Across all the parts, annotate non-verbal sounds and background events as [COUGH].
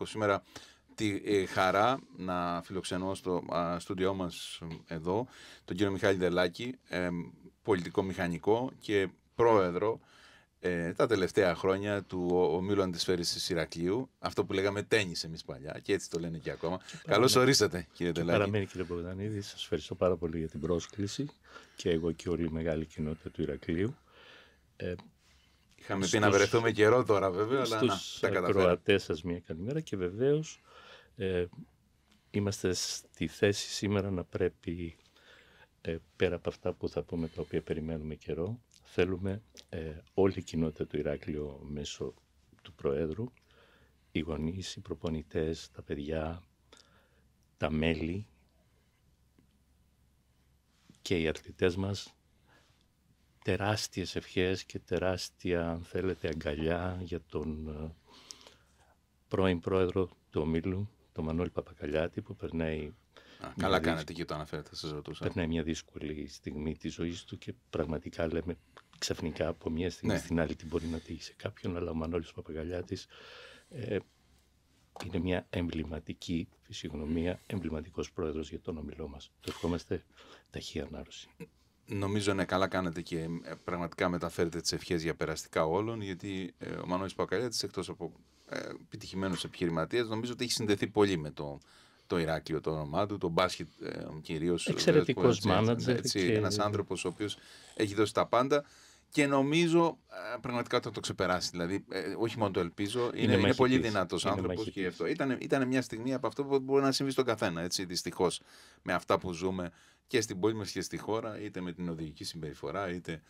έχω σήμερα τη ε, χαρά να φιλοξενώ στο στούντιό μας εδώ τον κύριο Μιχάλη Δελάκη, ε, πολιτικό μηχανικό και πρόεδρο ε, τα τελευταία χρόνια του ομίλου αντισφαίρης τη Ηρακλείου. Αυτό που λέγαμε τένις εμείς παλιά και έτσι το λένε και ακόμα. Καλώ Καλώς ορίσατε κύριε Δελάκη. Παραμένει κύριε Παπαδανίδη. Σας ευχαριστώ πάρα πολύ για την πρόσκληση και εγώ και όλη η μεγάλη κοινότητα του Ηρακλείου. Είχαμε πει να βρεθούμε καιρό τώρα βέβαια, αλλά στους να, τα ακροατές σας μια καλημέρα και βεβαίως ε, είμαστε στη θέση σήμερα να πρέπει ε, πέρα από αυτά που θα πούμε τα οποία περιμένουμε καιρό θέλουμε ε, όλη η κοινότητα του Ηράκλειο μέσω του Προέδρου οι γονείς, οι προπονητές, τα παιδιά, τα μέλη και οι αθλητές μας τεράστιες ευχές και τεράστια, αν θέλετε, αγκαλιά για τον ε, πρώην πρόεδρο του Ομίλου, τον Μανώλη Παπακαλιάτη, που περνάει... Α, καλά κάνετε και το αναφέρετε, σας ρωτούσα. Περνάει μια δύσκολη στιγμή της ζωής του και πραγματικά λέμε ξαφνικά από μια στιγμή ναι. στην άλλη τι μπορεί να τύχει σε κάποιον, αλλά ο Μανώλης Παπακαλιάτης ε, είναι μια εμβληματική φυσιογνωμία, εμβληματικός πρόεδρος για τον ομιλό μας. Το ευχόμαστε ταχύ ανάρρωση. Νομίζω ναι, καλά κάνετε και ε, πραγματικά μεταφέρετε τις ευχές για περαστικά όλων, γιατί ε, ο Μανώλης Πακαλέτη, εκτός από ε, επιτυχημένος επιχειρηματίες νομίζω ότι έχει συνδεθεί πολύ με το, το Ηράκλειο, το όνομά του, τον μπάσκετ ε, κυρίως. Εξαιρετικό μάνατζερ. Και... Ένας άνθρωπος ο οποίος έχει δώσει τα πάντα και νομίζω πραγματικά θα το ξεπεράσει. Δηλαδή, όχι μόνο το ελπίζω, είναι, πολύ δυνατό άνθρωπο και αυτό. Ήταν, ήταν μια στιγμή από αυτό που μπορεί να συμβεί στον καθένα, δυστυχώς, με αυτά που ζούμε και στην πόλη μας και στη χώρα, είτε με την οδηγική συμπεριφορά, είτε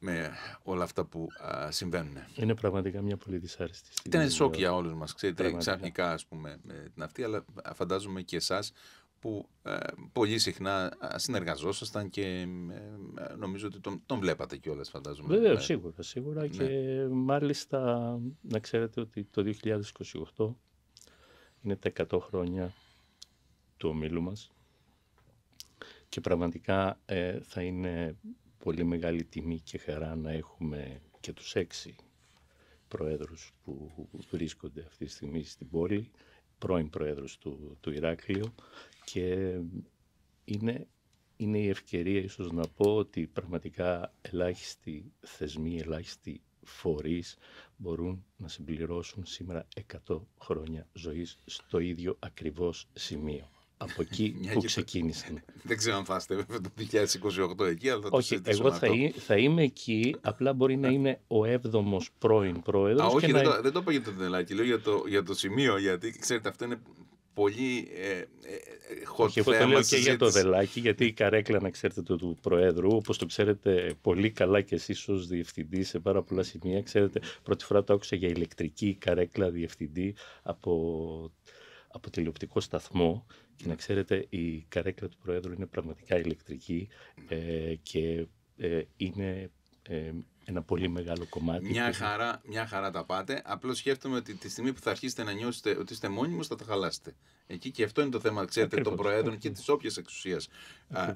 με όλα αυτά που α, συμβαίνουν. Είναι πραγματικά μια πολύ δυσάρεστη στιγμή. Ήταν σοκ για όλους μας, ξέρετε, ξαφνικά ας πούμε με την αυτή, αλλά φαντάζομαι και εσάς που ε, πολύ συχνά συνεργαζόσασταν και ε, νομίζω ότι τον, τον βλέπατε κιόλας φαντάζομαι. Βέβαια, ναι. σίγουρα, σίγουρα ναι. και μάλιστα να ξέρετε ότι το 2028 είναι τα 100 χρόνια του ομίλου μας και πραγματικά ε, θα είναι πολύ μεγάλη τιμή και χαρά να έχουμε και τους έξι προέδρους που βρίσκονται αυτή τη στιγμή στην πόλη, πρώην προέδρους του, του Ηράκλειο και είναι, είναι η ευκαιρία ίσως να πω ότι πραγματικά ελάχιστοι θεσμοί, ελάχιστοι φορείς μπορούν να συμπληρώσουν σήμερα 100 χρόνια ζωής στο ίδιο ακριβώς σημείο από εκεί [LAUGHS] που ξεκίνησαν. [LAUGHS] Δεν ξέρω αν φάστε βέβαια το 2028 εκεί, αλλά θα το Όχι, εγώ θα, θα, είμαι εκεί, απλά μπορεί να είμαι ο έβδομος πρώην πρόεδρος. όχι, δεν, το, δεν το είπα για το δελάκι, λέω για το, για το σημείο, γιατί ξέρετε, αυτό είναι πολύ ε, ε, hot και εγώ το λέω και για το δελάκι, γιατί η καρέκλα, να ξέρετε, το του Προέδρου, όπως το ξέρετε πολύ καλά και εσείς ως διευθυντή σε πάρα πολλά σημεία, ξέρετε, πρώτη φορά το άκουσα για ηλεκτρική καρέκλα διευθυντή από από τηλεοπτικό σταθμό και να ξέρετε η καρέκλα του Προέδρου είναι πραγματικά ηλεκτρική ε, και ε, είναι ε, ένα πολύ μεγάλο κομμάτι. Μια, χαρά, μια χαρά τα πάτε. απλώς σκέφτομαι ότι τη στιγμή που θα αρχίσετε να νιώσετε ότι είστε μόνιμος θα τα χαλάσετε. Εκεί και αυτό είναι το θέμα, ξέρετε, των προέδρων και της όποιας εξουσίας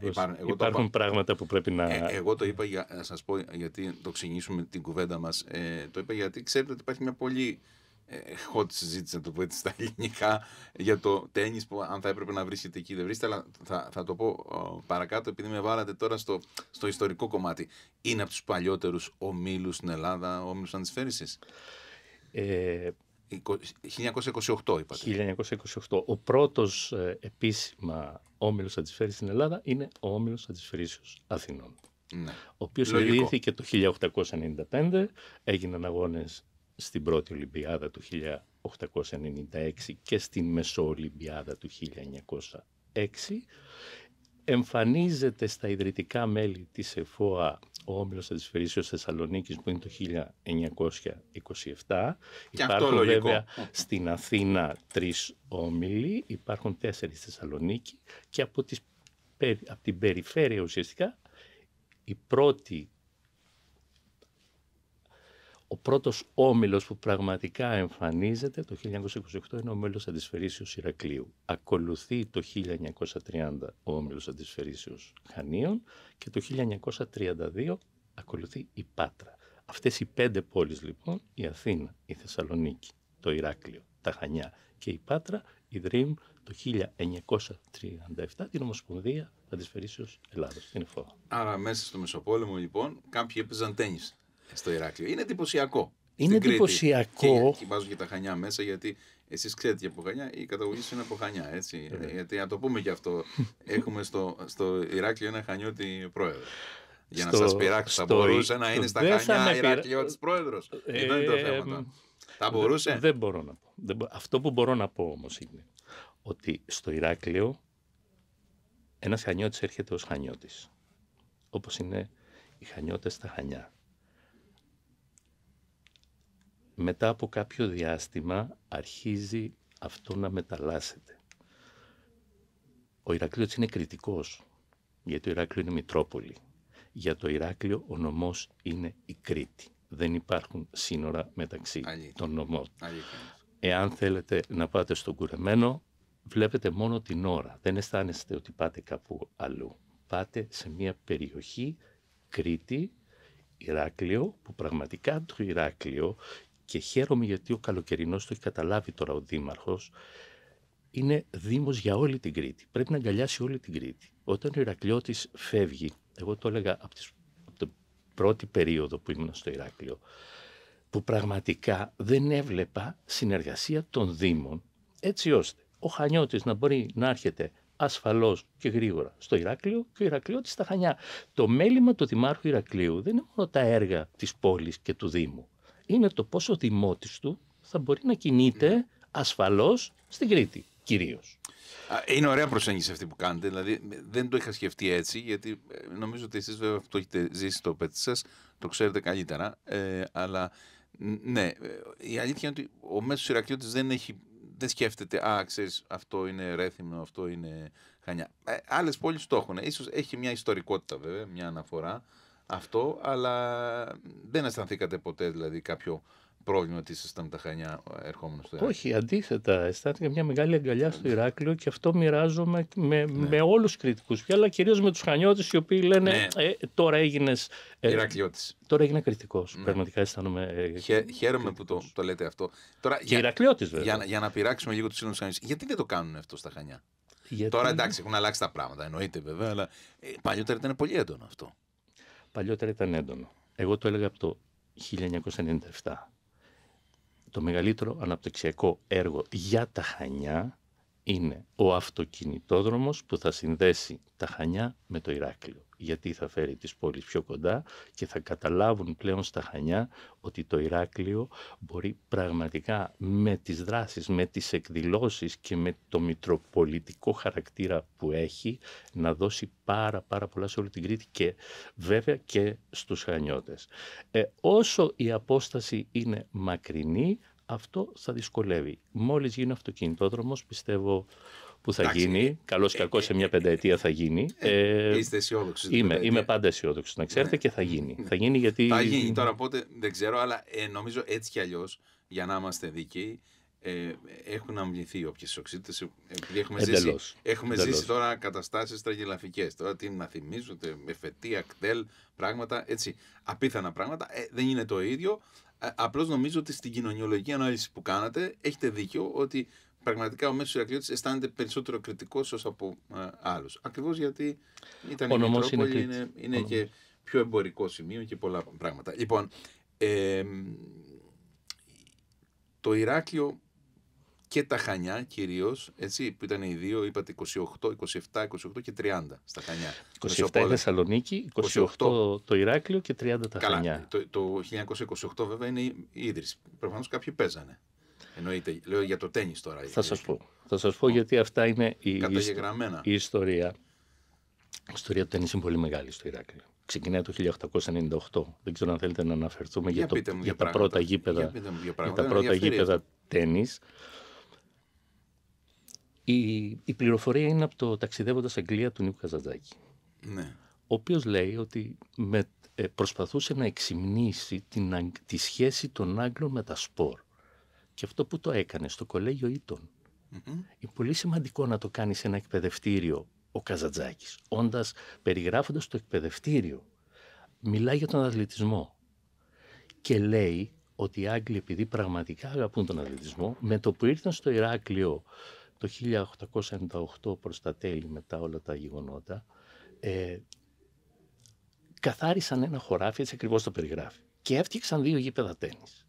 υπάρχουν. Εγώ υπάρχουν το... πράγματα που πρέπει να. Ε, εγώ το είπα, για, να ε, σας πω γιατί το ξεκινήσουμε την κουβέντα μας. Ε, το είπα γιατί ξέρετε ότι υπάρχει μια πολύ hot ε, συζήτηση, να το πω έτσι στα ελληνικά, για το τέννη που αν θα έπρεπε να βρίσκεται εκεί δεν βρίσκεται. Αλλά θα, θα το πω παρακάτω, επειδή με βάλατε τώρα στο, στο ιστορικό κομμάτι. Είναι από τους παλιότερους ομίλους στην Ελλάδα, ομίλους αντισφαίριση. Ε, 1928 είπατε. 1928. Ο πρώτος ε, επίσημα όμιλος αντισφαίρησης στην Ελλάδα είναι ο όμιλος αντισφαίρησης Αθηνών. Ναι. Ο οποίος ιδρύθηκε το 1895, έγιναν αγώνες στην πρώτη Ολυμπιάδα του 1896 και στην Μεσοολυμπιάδα του 1906. Εμφανίζεται στα ιδρυτικά μέλη της ΕΦΟΑ ο Όμιλος Αντισφαιρίσεως Θεσσαλονίκης που είναι το 1927. Και Υπάρχουν βέβαια στην Αθήνα τρεις όμιλοι, υπάρχουν τέσσερις στη Θεσσαλονίκη και από, τις, από την περιφέρεια ουσιαστικά η πρώτη ο πρώτος όμιλος που πραγματικά εμφανίζεται το 1928 είναι ο όμιλος αντισφαιρήσεως Ηρακλείου. Ακολουθεί το 1930 ο όμιλος αντισφαιρήσεως Χανίων και το 1932 ακολουθεί η Πάτρα. Αυτές οι πέντε πόλεις λοιπόν, η Αθήνα, η Θεσσαλονίκη, το Ηράκλειο, τα Χανιά και η Πάτρα, ιδρύουν το 1937 την Ομοσπονδία Αντισφαιρήσεως Ελλάδος, την ΕΦΟΑ. Άρα μέσα στο Μεσοπόλεμο λοιπόν κάποιοι έπαιζαν τέννις στο Ηράκλειο. Είναι εντυπωσιακό. Είναι στην εντυπωσιακό. Και, βάζω και τα χανιά μέσα γιατί εσείς ξέρετε και από χανιά, η καταγωγή σου είναι από χανιά. Έτσι. Ε. Γιατί να το πούμε και αυτό, [LAUGHS] έχουμε στο, στο Ηράκλειο ένα χανιώτη πρόεδρο. Για να σα πειράξω, θα μπορούσε να είναι στα χανιά Ηράκλειο πρόεδρο. Ε, Εδώ ε, είναι το θέμα. Ε, θα μπορούσε. Δεν μπορώ να πω. Δεν Αυτό που μπορώ να πω όμως είναι ότι στο Ηράκλειο ένας χανιώτης έρχεται ως χανιώτης. Όπως είναι οι χανιώτες στα χανιά μετά από κάποιο διάστημα αρχίζει αυτό να μεταλλάσσεται. Ο Ηρακλείος είναι κριτικός, γιατί το Ηράκλειο είναι Μητρόπολη. Για το Ηράκλειο ο νομός είναι η Κρήτη. Δεν υπάρχουν σύνορα μεταξύ των νομών. Εάν θέλετε να πάτε στον κουρεμένο, βλέπετε μόνο την ώρα. Δεν αισθάνεστε ότι πάτε κάπου αλλού. Πάτε σε μια περιοχή Κρήτη, Ηράκλειο, που πραγματικά το Ηράκλειο και χαίρομαι γιατί ο καλοκαιρινός το έχει καταλάβει τώρα ο Δήμαρχος: Είναι Δήμος για όλη την Κρήτη. Πρέπει να αγκαλιάσει όλη την Κρήτη. Όταν ο Ηρακλειώτης φεύγει, εγώ το έλεγα από, τις, την πρώτη περίοδο που ήμουν στο Ηράκλειο, που πραγματικά δεν έβλεπα συνεργασία των Δήμων έτσι ώστε ο Χανιώτης να μπορεί να έρχεται ασφαλώς και γρήγορα στο Ηράκλειο και ο Ηρακλειώτης στα Χανιά. Το μέλημα του Δημάρχου Ηρακλείου δεν είναι μόνο τα έργα της πόλης και του Δήμου είναι το πόσο δημότης του θα μπορεί να κινείται ασφαλώς στην Κρήτη κυρίως. Είναι ωραία προσέγγιση αυτή που κάνετε. Δηλαδή, δεν το είχα σκεφτεί έτσι, γιατί ε, νομίζω ότι εσείς βέβαια το έχετε ζήσει το πέτσι σας, το ξέρετε καλύτερα. Ε, αλλά ναι, ε, η αλήθεια είναι ότι ο μέσος Ηρακιώτη δεν, δεν σκέφτεται, Α, ξέρεις, αυτό είναι Ρέθυμνο, αυτό είναι Χανιά. Άλλες πόλεις το έχουν. σω έχει μια ιστορικότητα βέβαια, μια αναφορά αυτό, αλλά δεν αισθανθήκατε ποτέ δηλαδή κάποιο πρόβλημα ότι ήσασταν με τα Χανιά ε, ερχόμενος στο Ηράκλειο. Όχι, αντίθετα. Αισθάνθηκα μια μεγάλη αγκαλιά στο ναι. Ηράκλειο και αυτό μοιράζομαι με, ναι. με όλους του κριτικούς πια, αλλά κυρίως με τους Χανιώτες οι οποίοι λένε ναι. ε, Τώρα έγινες. Ε, Ηρακλειώτης. Τώρα έγινε κριτικός. Ναι. Πραγματικά αισθάνομαι. Ε, Χα, χαίρομαι που το, το λέτε αυτό. Τώρα, και Ηρακλειώτης, βέβαια. Για, για, να πειράξουμε λίγο τους σύλλογους Χανιώτες. Γιατί δεν το κάνουν αυτό στα Χανιά. Γιατί... Τώρα εντάξει έχουν αλλάξει τα πράγματα, εννοείται βέβαια, αλλά ε, παλιότερα ήταν πολύ έντονο αυτό. Παλιότερα ήταν έντονο. Εγώ το έλεγα από το 1997. Το μεγαλύτερο αναπτυξιακό έργο για τα Χανιά είναι ο αυτοκινητόδρομος που θα συνδέσει τα Χανιά με το Ηράκλειο. Γιατί θα φέρει τις πόλεις πιο κοντά και θα καταλάβουν πλέον στα Χανιά ότι το Ηράκλειο μπορεί πραγματικά με τις δράσεις, με τις εκδηλώσεις και με το μητροπολιτικό χαρακτήρα που έχει να δώσει πάρα πάρα πολλά σε όλη την Κρήτη και βέβαια και στους Χανιώτες. Ε, όσο η απόσταση είναι μακρινή αυτό θα δυσκολεύει. Μόλις γίνει αυτοκινητόδρομος, πιστεύω που θα γίνει. Καλό ή κακό σε μια πενταετία θα γίνει. Ε, ε είστε αισιόδοξοι. Είμαι, είμαι πάντα αισιόδοξος, να ξέρετε, ναι. και θα γίνει. θα γίνει γιατί. Θα γίνει τώρα πότε δεν ξέρω, αλλά ε, νομίζω έτσι κι αλλιώς, για να είμαστε δίκαιοι ε, έχουν αμβληθεί όποιες οξύτητες. Έχουμε, εντελώς, ζήσει, έχουμε ζήσει τώρα καταστάσεις τραγελαφικές. Τώρα τι να θυμίζονται εφετεία, κτέλ, πράγματα έτσι. Απίθανα πράγματα. Ε, δεν είναι το ίδιο. Ε, Απλώς νομίζω ότι στην κοινωνιολογική ανάλυση που κάνατε έχετε δίκιο ότι πραγματικά ο μέσος Ηρακλειώτης αισθάνεται περισσότερο κριτικός ως από ε, άλλους. Ακριβώς γιατί ήταν ο η Μητρόπολη, είναι, είναι, είναι και πιο εμπορικό σημείο και πολλά πράγματα. Λοιπόν, ε, το Ηράκλειο και τα Χανιά κυρίως, έτσι, που ήταν οι δύο, είπατε 28, 27, 28 και 30 στα Χανιά. 27 η Θεσσαλονίκη, 28, το Ηράκλειο και 30 τα Χανιά. Το, το 1928 βέβαια είναι η ίδρυση. Προφανώς κάποιοι παίζανε. Εννοείται, λέω για το τέννη τώρα. Θα σα πω, θα σας πω γιατί αυτά είναι η, ιστορία. Η ιστορία του τέννη είναι πολύ μεγάλη στο Ηράκλειο. Ξεκινάει το 1898. Δεν ξέρω αν θέλετε να αναφερθούμε για, τα πρώτα γήπεδα, τα πρώτα γήπεδα η, η πληροφορία είναι από το ταξιδεύοντας Αγγλία του Νίκου Καζαντζάκη. Ναι. Ο οποίος λέει ότι με, ε, προσπαθούσε να εξυμνήσει την, τη σχέση των Άγγλων με τα σπορ. Και αυτό που το έκανε στο κολεγιο ήταν. Ήτων. Mm-hmm. Είναι πολύ σημαντικό να το κάνεις σε ένα εκπαιδευτήριο ο Καζαντζάκης. Όντας περιγράφοντας το εκπαιδευτήριο, μιλάει για τον αθλητισμό. Και λέει ότι οι Άγγλοι, επειδή πραγματικά αγαπούν τον αθλητισμό, με το που ήρθαν στο Ηράκλειο το 1898 προς τα τέλη μετά όλα τα γεγονότα, ε, καθάρισαν ένα χωράφι, έτσι ακριβώς το περιγράφει, και έφτιαξαν δύο γήπεδα τέννις.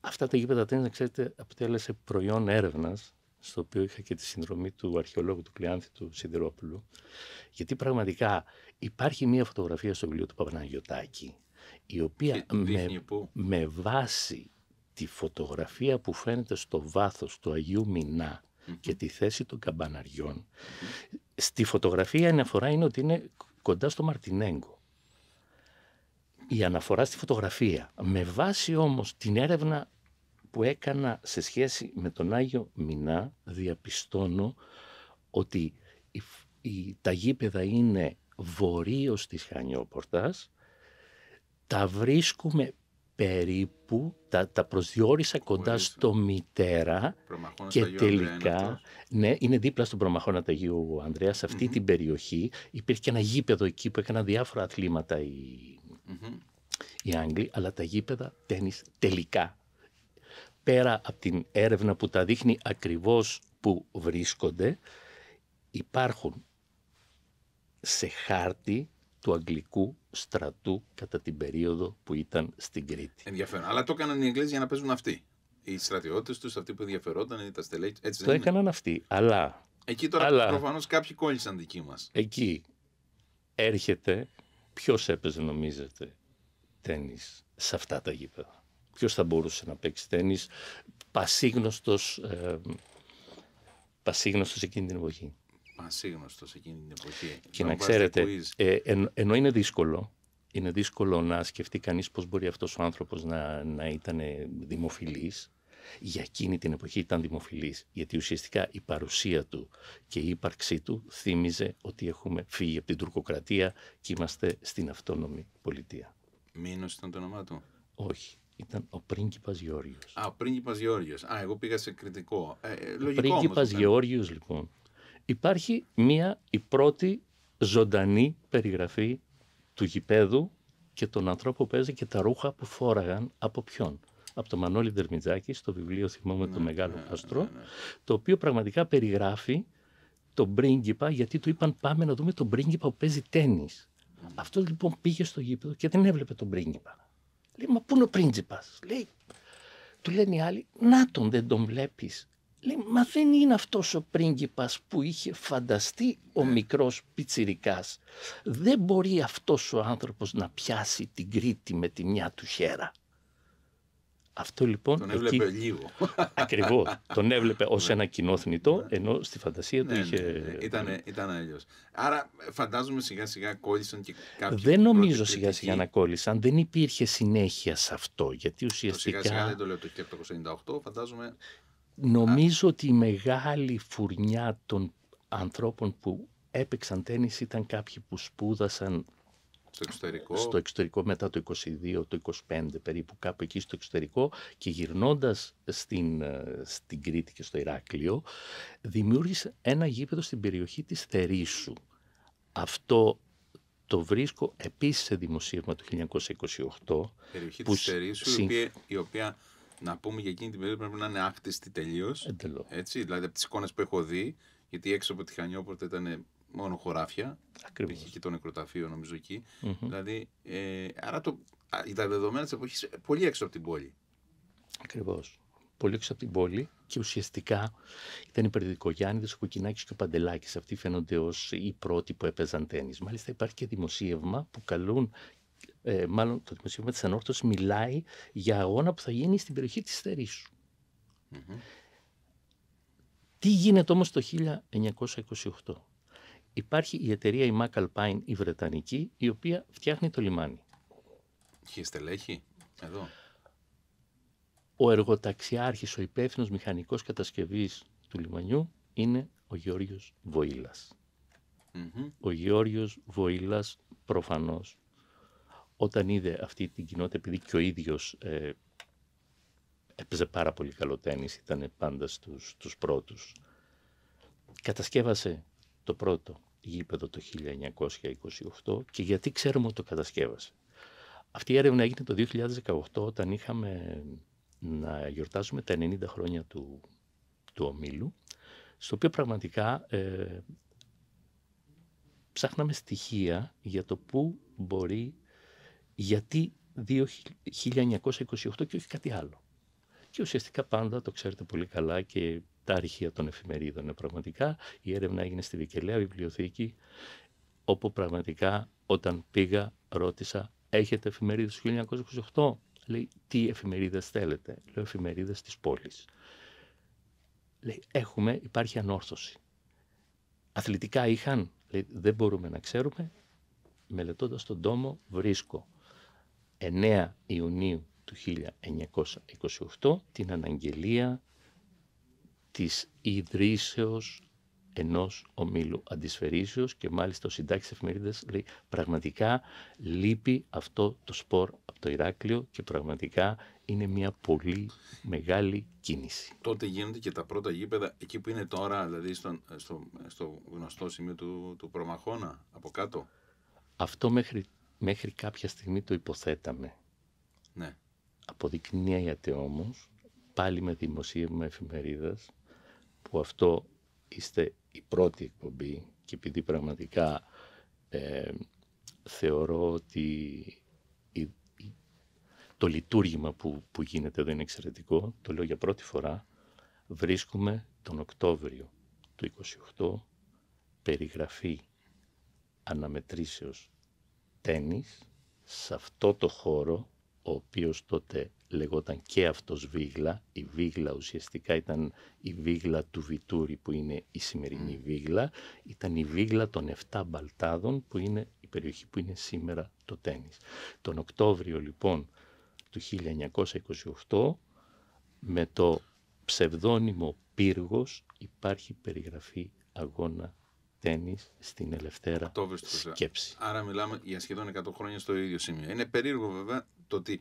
Αυτά τα γήπεδα τέννις, να ξέρετε, αποτέλεσε προϊόν έρευνας, στο οποίο είχα και τη συνδρομή του αρχαιολόγου του Κλειάνθη του Σιδηρόπουλου, γιατί πραγματικά υπάρχει μία φωτογραφία στο βιβλίο του Παπαναγιωτάκη, η οποία με, με βάση τη φωτογραφία που φαίνεται στο βάθος του Αγίου και τη θέση των καμπαναριων στη φωτογραφία η αναφορά είναι ότι είναι κοντά στο Μαρτινέγκο. Η αναφορά στη φωτογραφία. Με βάση όμως την έρευνα που έκανα σε σχέση με τον Άγιο Μινά, διαπιστώνω ότι η, η, τα γήπεδα είναι βορείως της Χανιόπορτας, τα βρίσκουμε περίπου, τα, τα προσδιορίσα κοντά στο μητέρα και τελικά, ναι, είναι δίπλα στον Προμαχώνα του Αγίου Ανδρέα, σε αυτη την περιοχή υπήρχε και ένα γήπεδο εκεί που έκαναν διάφορα αθλήματα οι, mm-hmm. Άγγλοι, αλλά τα γήπεδα τένις τελικά, πέρα από την έρευνα που τα δείχνει ακριβώς που βρίσκονται, υπάρχουν σε χάρτη του Αγγλικού στρατού κατά την περίοδο που ήταν στην Κρήτη. Ενδιαφέρον. Αλλά το έκαναν οι Εγγλέζοι για να παίζουν αυτοί. Οι στρατιώτες τους, αυτοί που ενδιαφερόταν, ήταν τα στελέχη. Έτσι το έκαναν αυτοί. Αλλά. Εκεί τώρα αλλά... προφανώς κάποιοι κόλλησαν δική μας. Εκεί έρχεται. Ποιος έπαιζε, νομίζετε, τέννη σε αυτά τα γήπεδα. Ποιος θα μπορούσε να παίξει τέννη πασίγνωστος. Ε, πασίγνωστος εκείνη την εποχή σε εκείνη την εποχή. Και να, ξέρετε, ε, ενώ είναι δύσκολο, είναι δύσκολο να σκεφτεί κανείς πώς μπορεί αυτός ο άνθρωπος να, να ήταν δημοφιλής για εκείνη την εποχή ήταν δημοφιλής, γιατί ουσιαστικά η παρουσία του και η ύπαρξή του θύμιζε ότι έχουμε φύγει από την τουρκοκρατία και είμαστε στην αυτόνομη πολιτεία. Μήνος ήταν το όνομά του? Όχι. Ήταν ο πρίγκιπας Γεώργιος. Α, ο πρίγκιπας Γεώργιος. Α, εγώ πήγα σε κριτικό. Ε, ε ο πρίγκιπα Γεώργιος, λοιπόν, υπάρχει μία η πρώτη ζωντανή περιγραφή του γηπέδου και τον ανθρώπο που παίζει και τα ρούχα που φόραγαν από ποιον. Από τον Μανώλη Δερμιτζάκη στο βιβλίο «Θυμόμαι ναι, το Μεγάλο ναι, Άστρο», ναι, ναι. το οποίο πραγματικά περιγράφει τον πρίγκιπα, γιατί του είπαν πάμε να δούμε τον πρίγκιπα που παίζει τέννις. Ναι. Αυτό λοιπόν πήγε στο γήπεδο και δεν έβλεπε τον πρίγκιπα. Λέει, μα πού είναι ο πρίγκιπας. Λέει, του λένε οι άλλοι, να τον δεν τον βλέπεις. Λέει, μα δεν είναι αυτός ο πρίγκιπας που είχε φανταστεί ο ναι. μικρός πιτσιρικάς. Δεν μπορεί αυτός ο άνθρωπος να πιάσει την Κρήτη με τη μια του χέρα. Αυτό λοιπόν. Τον έβλεπε λίγο. [LAUGHS] Ακριβώς. Τον έβλεπε ως ναι. ένα κοινό ναι. ενώ στη φαντασία του είχε. ήταν, ήταν αλλιώς. Άρα φαντάζομαι σιγά σιγά κόλλησαν και κάποιοι. Δεν νομίζω σιγά σιγά να κόλλησαν. Δεν υπήρχε συνέχεια σε αυτό. Γιατί ουσιαστικά. Το σιγά σιγά δεν το λέω το φαντάζομαι. Νομίζω ότι η μεγάλη φουρνιά των ανθρώπων που έπαιξαν τέννις ήταν κάποιοι που σπούδασαν στο εξωτερικό. στο εξωτερικό μετά το 22, το 25 περίπου κάπου εκεί στο εξωτερικό και γυρνώντας στην, ε, στην Κρήτη και στο Ηράκλειο δημιούργησε ένα γήπεδο στην περιοχή της Θερίσου. Αυτό το βρίσκω επίσης σε δημοσίευμα του 1928. Περιοχή που της Θερήσου η οποία να πούμε για εκείνη την περίοδο πρέπει να είναι άκτιστη τελείως. Έτσι, δηλαδή από τις εικόνες που έχω δει, γιατί έξω από τη Χανιόπορτα ήταν μόνο χωράφια. Ακριβώς. είχε και το νεκροταφείο, νομίζω Δηλαδή, ε, άρα το, τα δεδομένα της εποχής πολύ έξω από την πόλη. Ακριβώς. Πολύ έξω από την πόλη και ουσιαστικά ήταν οι Περδικογιάννηδε, ο Κουκινάκη και ο Παντελάκης. Αυτοί φαίνονται ως οι πρώτοι που έπαιζαν τέννη. Μάλιστα υπάρχει και δημοσίευμα που καλούν ε, μάλλον το Δημοσίευμα της Ανόρθωσης μιλάει για αγώνα που θα γίνει στην περιοχή της θερησου Τι γίνεται όμως το 1928. Υπάρχει η εταιρεία η Macalpine η Βρετανική η οποία φτιάχνει το λιμάνι. Είχε στελέχη εδώ. Ο εργοταξιάρχης, ο υπεύθυνος μηχανικός κατασκευής του λιμανιού είναι ο Γεώργιος Ο Γεώργιος Βοήλας προφανώς όταν είδε αυτή την κοινότητα, επειδή και ο ίδιος ε, έπαιζε πάρα πολύ καλό τέννη, ήταν πάντα στους, πρώτου. πρώτους, κατασκεύασε το πρώτο γήπεδο το 1928 και γιατί ξέρουμε ότι το κατασκεύασε. Αυτή η έρευνα έγινε το 2018 όταν είχαμε να γιορτάζουμε τα 90 χρόνια του, του ομίλου, στο οποίο πραγματικά ε, ψάχναμε στοιχεία για το πού μπορεί γιατί 1928 και όχι κάτι άλλο. Και ουσιαστικά πάντα, το ξέρετε πολύ καλά και τα αρχεία των εφημερίδων είναι πραγματικά, η έρευνα έγινε στη Βικελέα βιβλιοθήκη, όπου πραγματικά όταν πήγα ρώτησα «Έχετε εφημερίδες του 1928» Λέει, τι εφημερίδες θέλετε. Λέω, εφημερίδες της πόλης. Λέει, έχουμε, υπάρχει ανόρθωση. Αθλητικά είχαν. Λέει, δεν μπορούμε να ξέρουμε. Μελετώντας τον τόμο βρίσκω 9 Ιουνίου του 1928 την αναγγελία της ιδρύσεως ενός ομίλου αντισφαιρίσεως και μάλιστα ο συντάξης εφημερίδας λέει πραγματικά λείπει αυτό το σπορ από το Ηράκλειο και πραγματικά είναι μια πολύ μεγάλη κίνηση. Τότε γίνονται και τα πρώτα γήπεδα εκεί που είναι τώρα, δηλαδή στο, στο, στο γνωστό σημείο του, του Προμαχώνα, από κάτω. Αυτό μέχρι μέχρι κάποια στιγμή το υποθέταμε. Ναι. Αποδεικνύεται όμως πάλι με δημοσίευμα εφημερίδας, που αυτό είστε η πρώτη εκπομπή και επειδή πραγματικά ε, θεωρώ ότι το λειτουργήμα που, που γίνεται εδώ είναι εξαιρετικό, το λέω για πρώτη φορά, βρίσκουμε τον Οκτώβριο του 28 περιγραφή αναμετρήσεως τένις σε αυτό το χώρο, ο οποίος τότε λεγόταν και αυτός Βίγλα. Η Βίγλα ουσιαστικά ήταν η Βίγλα του Βιτούρη που είναι η σημερινή Βίγλα. Ήταν η Βίγλα των 7 Μπαλτάδων που είναι η περιοχή που είναι σήμερα το τένις. Τον Οκτώβριο λοιπόν του 1928 με το ψευδόνυμο πύργος υπάρχει περιγραφή αγώνα τέννη στην ελευθέρα σκέψη. Άρα μιλάμε για σχεδόν 100 χρόνια στο ίδιο σημείο. Είναι περίεργο βέβαια το ότι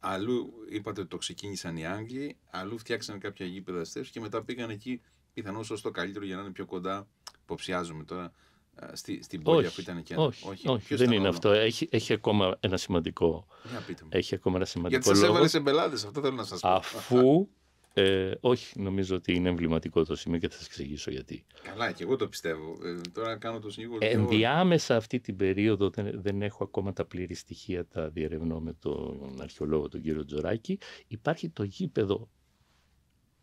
αλλού είπατε ότι το ξεκίνησαν οι Άγγλοι, αλλού φτιάξαν κάποια γήπεδα στέρους και μετά πήγαν εκεί πιθανώς ω το καλύτερο για να είναι πιο κοντά, Υποψιάζομαι τώρα, στη, στην πόλη που ήταν εκεί. Όχι, όχι, δεν είναι αυτό. Έχει, έχει ακόμα ένα σημαντικό. Έχει ακόμα ένα σημαντικό Γιατί σα έβαλε σε μπελάδε, αυτό θέλω να σας πω. Αφού [LAUGHS] Ε, όχι, νομίζω ότι είναι εμβληματικό το σημείο και θα σας εξηγήσω γιατί. Καλά, και εγώ το πιστεύω. Ε, τώρα κάνω το συνήγορο. Ενδιάμεσα αυτή την περίοδο δεν, έχω ακόμα τα πλήρη στοιχεία, τα διερευνώ με τον αρχαιολόγο τον κύριο Τζοράκη. Υπάρχει το γήπεδο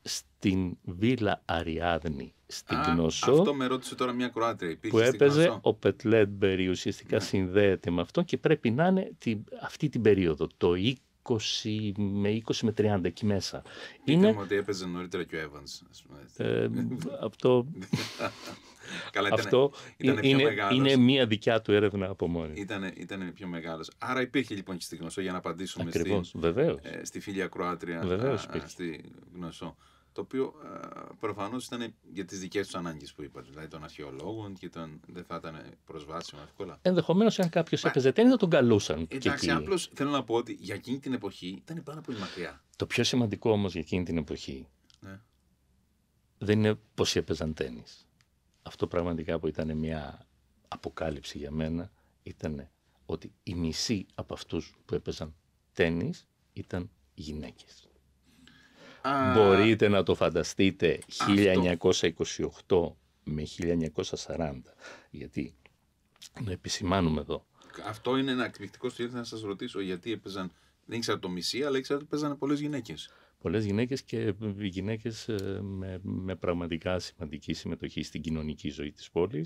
στην Βίλα Αριάδνη στην Κνωσό. Αυτό με ρώτησε τώρα μια Κροάτρια. Που έπαιζε ο Πετλέντμπερι ουσιαστικά ναι. συνδέεται με αυτό και πρέπει να είναι αυτή την περίοδο. Το 20 με 20 με 30 εκεί μέσα. Ήταν είναι... ότι έπαιζε νωρίτερα και ο Evans. Ε, [LAUGHS] αυτό... αυτό είναι, μία δικιά του έρευνα από μόνη. Ήταν, ήταν πιο μεγάλος. Άρα υπήρχε λοιπόν και στη γνωσό για να απαντήσουμε Ακριβώς, στη, ε, στη φίλη ακροάτρια, στη γνωσό το οποίο ε, προφανώς ήταν για τις δικές τους ανάγκες που είπατε, δηλαδή των αρχαιολόγων και δεν θα ήταν προσβάσιμο εύκολα. Ενδεχομένως, αν κάποιο έπαιζε τέννη, θα τον καλούσαν. Εντάξει, απλώς θέλω να πω ότι για εκείνη την εποχή ήταν πάρα πολύ μακριά. Το πιο σημαντικό όμως για εκείνη την εποχή ναι. δεν είναι πώς έπαιζαν τέννης. Αυτό πραγματικά που ήταν μια αποκάλυψη για μένα ήταν ότι η μισή από αυτούς που έπαιζαν τέννης ήταν γυναίκες. Μπορείτε να το φανταστείτε 1928 με 1940. Γιατί, να επισημάνουμε εδώ. Αυτό είναι ένα εκπληκτικό στοιχείο. να σας ρωτήσω γιατί έπαιζαν. Δεν ήξερα το μισή, αλλά ήξερα ότι παίζανε πολλές γυναίκες. Πολλές γυναίκες και ε, γυναίκες ε, με, με πραγματικά σημαντική συμμετοχή στην κοινωνική ζωή της πόλης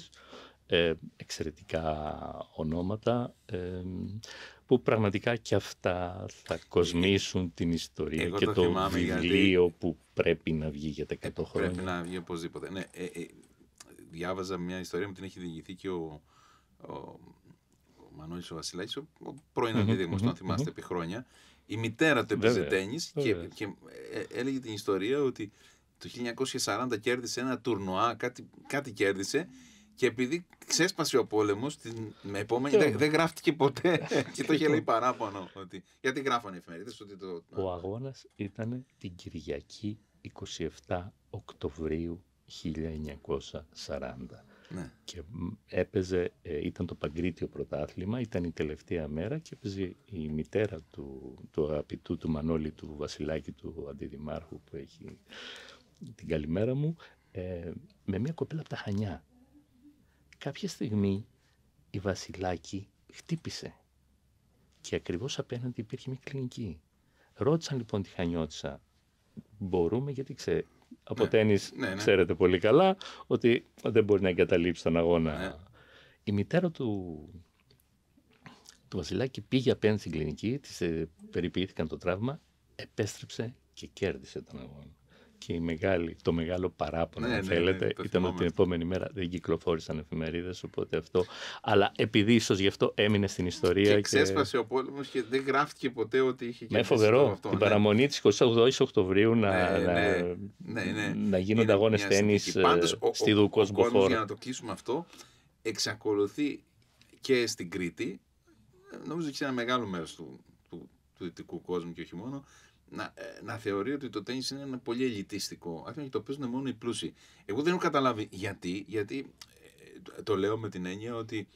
ε, εξαιρετικά ονόματα ε, που πραγματικά και αυτά θα κοσμήσουν την ιστορία Εγώ και το, το βιβλίο που πρέπει να βγει για ε, τα 100 χρόνια. Πρέπει να βγει οπωσδήποτε. Ναι, ε, ε, διάβαζα μια ιστορία που την έχει διηγηθεί και ο, ο, ο Μανώλης ο Βασιλάκης, ο, πρώην θυμαστε επί χρόνια. Η μητέρα του έπαιζε και, και έλεγε την ιστορία ότι το 1940 κέρδισε ένα τουρνουά, κάτι, κάτι κέρδισε και επειδή ξέσπασε ο πόλεμος, την επόμενη. Δεν, γράφτηκε ποτέ. [LAUGHS] και το είχε λέει παράπονο. Ότι, γιατί γράφανε οι εφημερίδες. Το... Ο αγώνας ήταν την Κυριακή 27 Οκτωβρίου 1940. Ναι. Και έπαιζε, ε, ήταν το Παγκρίτιο πρωτάθλημα, ήταν η τελευταία μέρα και έπαιζε η μητέρα του, του αγαπητού του Μανώλη του Βασιλάκη του Αντιδημάρχου που έχει την καλημέρα μου ε, με μια κοπέλα από τα Χανιά Κάποια στιγμή η Βασιλάκη χτύπησε και ακριβώς απέναντι υπήρχε μια κλινική. Ρώτησαν λοιπόν τη Χανιώτησα, μπορούμε γιατί ξέρετε, από ναι. Ναι, ναι, ξέρετε πολύ καλά ότι δεν μπορεί να εγκαταλείψει τον αγώνα. Ναι. Η μητέρα του, του Βασιλάκη πήγε απέναντι στην κλινική, της ε, περιποιήθηκαν το τραύμα, επέστρεψε και κέρδισε τον αγώνα και η μεγάλη, το μεγάλο παράπονο, ναι, αν ναι, ναι, θέλετε, ναι, ήταν ότι την επόμενη μέρα δεν κυκλοφόρησαν εφημερίδες. Οπότε αυτό. Αλλά επειδή ίσως γι' αυτό έμεινε στην ιστορία. Και ξέσπασε και... ο πόλεμος και δεν γράφτηκε ποτέ ότι είχε γίνει. Με φοβερό. Αυτό, την ναι. παραμονή της 28η Οκτωβρίου να, ναι. να γίνονται αγώνε τέννης ε, στη και Για να το κλείσουμε αυτό, εξακολουθεί και στην Κρήτη, ε, νομίζω και σε ένα μεγάλο μέρος του, του, του δυτικού κόσμου και όχι μόνο, να, ε, να θεωρεί ότι το τέννις είναι ένα πολύ ελιτίστικο άθλημα και το παίζουν μόνο οι πλούσιοι. Εγώ δεν έχω καταλάβει γιατί, γιατί ε, το λέω με την έννοια ότι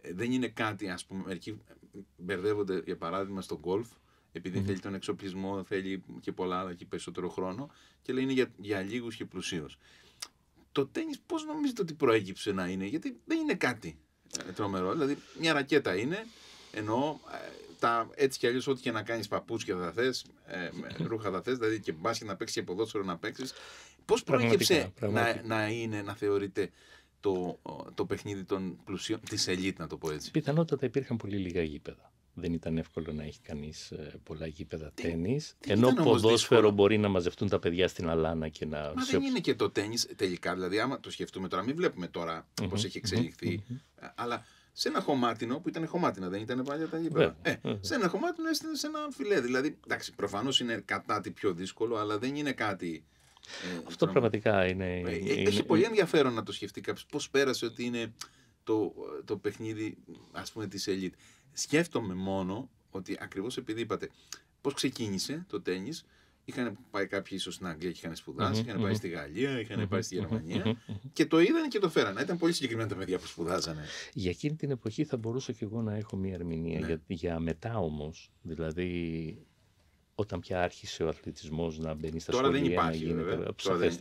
ε, δεν είναι κάτι, ας πούμε, μερικοί μπερδεύονται για παράδειγμα στο γκολφ, επειδή θέλει τον εξοπλισμό, θέλει και πολλά άλλα και περισσότερο χρόνο και λέει είναι για, για λίγους και πλουσίους. Το τέννις πώς νομίζετε ότι προέκυψε να είναι, γιατί δεν είναι κάτι τρομερό, δηλαδή μια ρακέτα είναι, ενώ τα, έτσι κι αλλιώς, ό,τι και να κάνεις παπούτσια θα θες, ε, ρούχα θα θες, δηλαδή και και να παίξεις και ποδόσφαιρο να παίξεις. Πώς προέκυψε να, να, είναι, να θεωρείται το, το παιχνίδι των πλουσίων, της ελίτ, να το πω έτσι. Πιθανότατα υπήρχαν πολύ λίγα γήπεδα. Δεν ήταν εύκολο να έχει κανείς ε, πολλά γήπεδα τέννη. Ενώ ποδόσφαιρο μπορεί να μαζευτούν τα παιδιά στην Αλάνα και να. Μα δεν είναι και το τέννη τελικά. Δηλαδή, άμα το σκεφτούμε τώρα, μην βλέπουμε τώρα πώς έχει εξελιχθεί. Αλλά σε ένα χωμάτινο που ήταν χωμάτινα, δεν ήταν παλιά τα γήπεδα. Ε, σε ένα χωμάτινο έστειλε σε ένα φιλέ. Δηλαδή, εντάξει, προφανώς είναι κάτι πιο δύσκολο, αλλά δεν είναι κάτι. Ε, Αυτό πραγματικά είναι. Ε, έχει πολύ ενδιαφέρον να το σκεφτεί κάποιος πώς πέρασε ότι είναι το, το παιχνίδι ας πούμε της ελίτ. Σκέφτομαι μόνο ότι ακριβώς επειδή είπατε πώς ξεκίνησε το τέννη, Είχαν πάει κάποιοι ίσως στην Αγγλία και είχαν σπουδάσει, είχαν πάει στη Γαλλία, είχαν πάει στη Γερμανία και το είδαν και το φέρανε. Ήταν πολύ συγκεκριμένα τα παιδιά που σπουδάζανε. Για εκείνη την εποχή θα μπορούσα κι εγώ να έχω μία ερμηνεία. Ναι. Για, για μετά όμως, δηλαδή όταν πια άρχισε ο αθλητισμός να μπαίνει στα τώρα Δεν υπάρχει, βέβαια.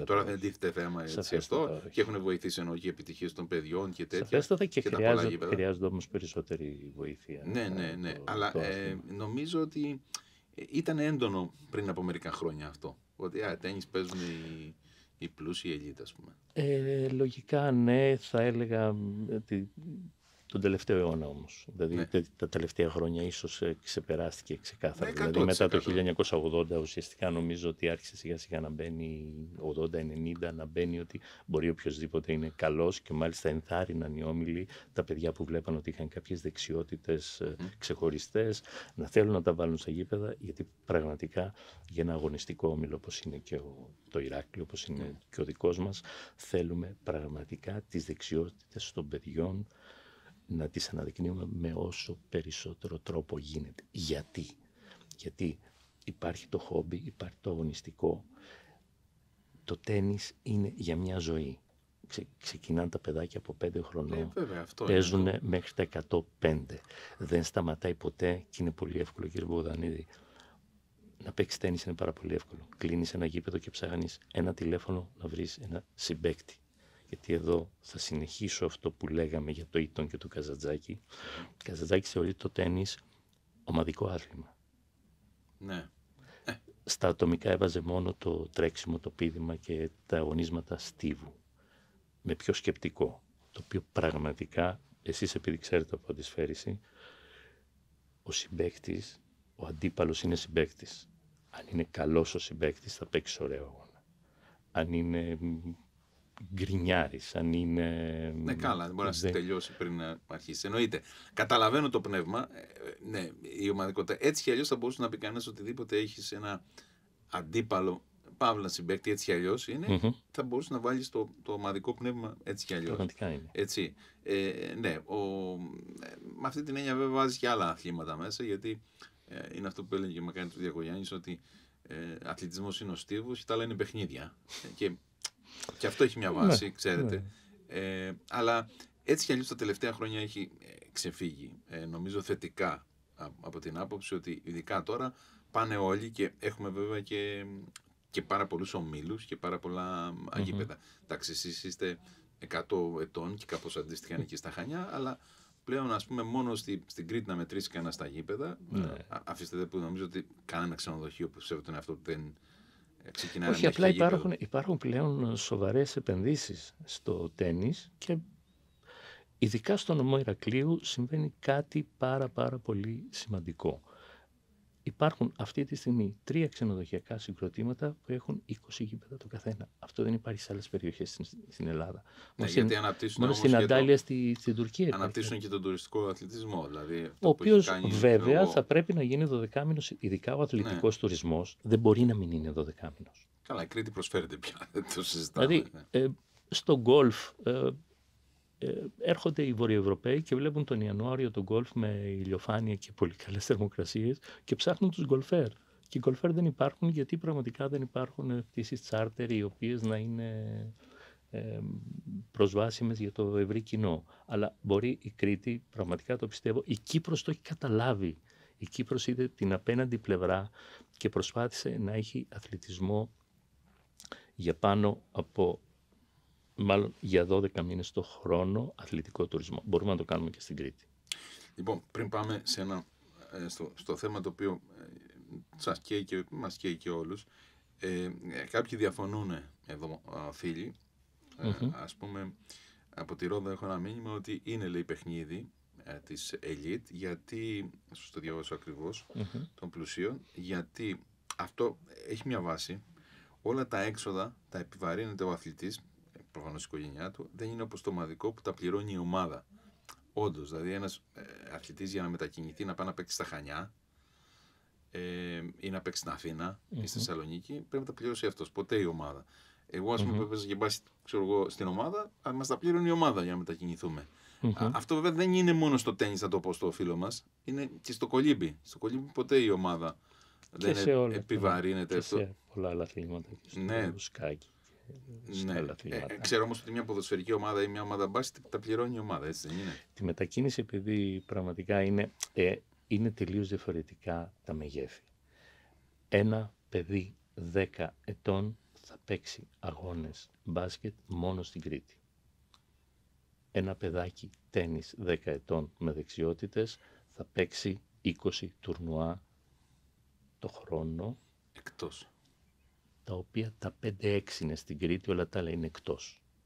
Τώρα δεν, τίθεται θέμα έτσι αυτό. Και έχουν βοηθήσει ενώ και επιτυχίες των παιδιών και τέτοια. Σαφέστατα και, και χρειάζονται, όμως περισσότερη βοήθεια. Ναι, ναι, ναι. Αλλά ε, νομίζω ότι ε, ήταν έντονο πριν από μερικά χρόνια αυτό. Ότι α, τένις παίζουν οι, πλούσιοι ελίτ, ας πούμε. Ε, λογικά ναι, θα έλεγα ότι τον τελευταίο αιώνα όμως. Δηλαδή ναι. τα τελευταία χρόνια ίσως ε, ξεπεράστηκε ξεκάθαρα. Ναι, δηλαδή μετά το 1980 ουσιαστικά νομίζω ότι άρχισε σιγά σιγά να μπαίνει 80-90, να μπαίνει ότι μπορεί οποιοδήποτε είναι καλός και μάλιστα ενθάρρυναν οι όμιλοι τα παιδιά που βλέπαν ότι είχαν κάποιες δεξιότητες ε, ξεχωριστές να θέλουν να τα βάλουν στα γήπεδα γιατί πραγματικά για ένα αγωνιστικό όμιλο όπως είναι και ο, το Ηράκλειο, όπως είναι ναι. και ο δικός μας, θέλουμε πραγματικά τις δεξιότητες των παιδιών να τις αναδεικνύουμε με όσο περισσότερο τρόπο γίνεται. Γιατί. Γιατί υπάρχει το χόμπι, υπάρχει το αγωνιστικό. Το τένις είναι για μια ζωή. Ξε, ξεκινάνε τα παιδάκια από 5 χρονών, ε, παίζουν μέχρι τα 105. Δεν σταματάει ποτέ και είναι πολύ εύκολο, κύριε Μπογδανίδη. Να παίξεις τένις είναι πάρα πολύ εύκολο. Κλείνεις ένα γήπεδο και ψάχνεις ένα τηλέφωνο να βρεις ένα συμπέκτη γιατί εδώ θα συνεχίσω αυτό που λέγαμε για το Ίτον και το Καζατζάκι. Ο σε θεωρεί το τένις ομαδικό άθλημα. Ναι. Ε. Στα ατομικά έβαζε μόνο το τρέξιμο, το πίδημα και τα αγωνίσματα στίβου. Με πιο σκεπτικό. Το οποίο πραγματικά, εσείς επειδή ξέρετε από αντισφαίριση, ο συμπαίκτης ο αντίπαλος είναι συμπέκτη. Αν είναι καλός ο συμπέκτη θα παίξει ωραίο αγώνα. Αν είναι γκρινιάρει, αν είναι. Ναι, καλά, δεν μπορεί να τελειώσει πριν να αρχίσει. Εννοείται. Καταλαβαίνω το πνεύμα. Ε, ε, ναι, η ομαδικότητα. Έτσι κι αλλιώς θα μπορούσε να πει κανένας οτιδήποτε έχεις ένα αντίπαλο παύλα συμπέκτη, έτσι κι αλλιώς mm-hmm. θα μπορούσε να βάλεις το, το ομαδικό πνεύμα έτσι κι αλλιώς. Πραγματικά είναι. Έτσι. Ε, ναι, ο, ε, με αυτή την έννοια βέβαια βάζεις και άλλα αθλήματα μέσα, γιατί ε, είναι αυτό που έλεγε και με κάνει του Διακογιάννη, ότι ε, αθλητισμός είναι ο στίβος και τα άλλα είναι παιχνίδια. και και αυτό έχει μια ναι, βάση, ναι. ξέρετε. Ε, αλλά έτσι κι αλλιώς τα τελευταία χρόνια έχει ε, ξεφύγει, ε, νομίζω θετικά από την άποψη ότι ειδικά τώρα πάνε όλοι και έχουμε βέβαια και, και πάρα πολλούς ομίλους και πάρα πολλά αγίπεδα. Εντάξει, εσείς είστε 100 ετών και κάπως αντίστοιχα είναι και στα Χανιά, αλλά πλέον ας πούμε μόνο στη, στην Κρήτη να μετρήσει κανένας στα γήπεδα. Ναι. αφήστε δε που νομίζω ότι κανένα ξενοδοχείο που ψεύεται τον δεν όχι, απλά υπάρχουν, πλέον σοβαρές επενδύσεις στο τένις και ειδικά στον νομό Ηρακλείου συμβαίνει κάτι πάρα πάρα πολύ σημαντικό. Υπάρχουν αυτή τη στιγμή τρία ξενοδοχειακά συγκροτήματα που έχουν 20 γήπεδα το καθένα. Αυτό δεν υπάρχει σε άλλες περιοχές στην, Ελλάδα. Ναι, μόνο στην Αντάλια στη, στην Τουρκία. Αναπτύσσουν και τον τουριστικό αθλητισμό. Δηλαδή, ο οποίο βέβαια θα πρέπει να γίνει 12 μήνο, ειδικά ο αθλητικός ναι. τουρισμός δεν μπορεί να μην είναι 12 μήνο. Καλά, η Κρήτη προσφέρεται πια. [LAUGHS] το συζητάμε. Δηλαδή, ε, στο γκολφ ε, ε, έρχονται οι Βορειοευρωπαίοι και βλέπουν τον Ιανουάριο τον γκολφ με ηλιοφάνεια και πολύ καλές θερμοκρασίες και ψάχνουν τους γκολφέρ. Και οι γκολφέρ δεν υπάρχουν γιατί πραγματικά δεν υπάρχουν πτήσεις τσάρτερ οι οποίες να είναι ε, προσβάσιμες για το ευρύ κοινό. Αλλά μπορεί η Κρήτη, πραγματικά το πιστεύω, η Κύπρος το έχει καταλάβει. Η Κύπρος είδε την απέναντι πλευρά και προσπάθησε να έχει αθλητισμό για πάνω από μάλλον για 12 μήνες το χρόνο αθλητικό τουρισμό. Μπορούμε να το κάνουμε και στην Κρήτη. Λοιπόν, πριν πάμε σε ένα, ε, στο, θέμα το οποίο ε, σας καίει και μας καίει και όλους, ε, κάποιοι διαφωνούν εδώ φίλοι. Ας πούμε, από τη Ρόδα έχω ένα μήνυμα ότι είναι λέει παιχνίδι ε, της Elite, γιατί, σας το διαβάσω ακριβώς, mm-hmm. των πλουσίων, γιατί αυτό έχει μια βάση, όλα τα έξοδα τα επιβαρύνεται ο αθλητής, προφανώς η οικογένειά του, δεν είναι όπως το ομαδικό που τα πληρώνει η ομάδα. Όντως, δηλαδή ένας ε, αρχιτή για να μετακινηθεί να πάει να παίξει στα Χανιά ε, ή να παίξει στην αθηνα ή στη Θεσσαλονίκη, πρέπει να τα πληρώσει αυτός. Ποτέ η ομάδα. Εγώ, ας πουμε στην ομάδα, μας τα πληρώνει η ομάδα για να μετακινηθουμε Αυτό βέβαια δεν είναι μόνο στο τέννη, θα το πω στο φίλο μας, είναι και στο κολύμπι. Στο κολύμπι ποτέ η ομάδα δεν σε όλα, ναι. επιβαρύνεται και αυτό. Σε πολλά άλλα αθλήματα. ναι. Ναι. Ε, ε, ξέρω όμως ότι μια ποδοσφαιρική ομάδα ή μια ομάδα μπάσκετ τα πληρώνει η ομάδα, έτσι δεν είναι. Τη μετακίνηση, επειδή πραγματικά είναι, ε, είναι τελείως διαφορετικά τα μεγέθη. μετακινηση επειδη πραγματικα ειναι ειναι παιδί 10 ετών θα παίξει αγώνες μπάσκετ μόνο στην Κρήτη. Ένα παιδάκι τέννη 10 ετών με δεξιότητες θα παίξει 20 τουρνουά το χρόνο. Εκτός τα οποία τα 5-6 είναι στην Κρήτη, όλα τα άλλα είναι εκτός.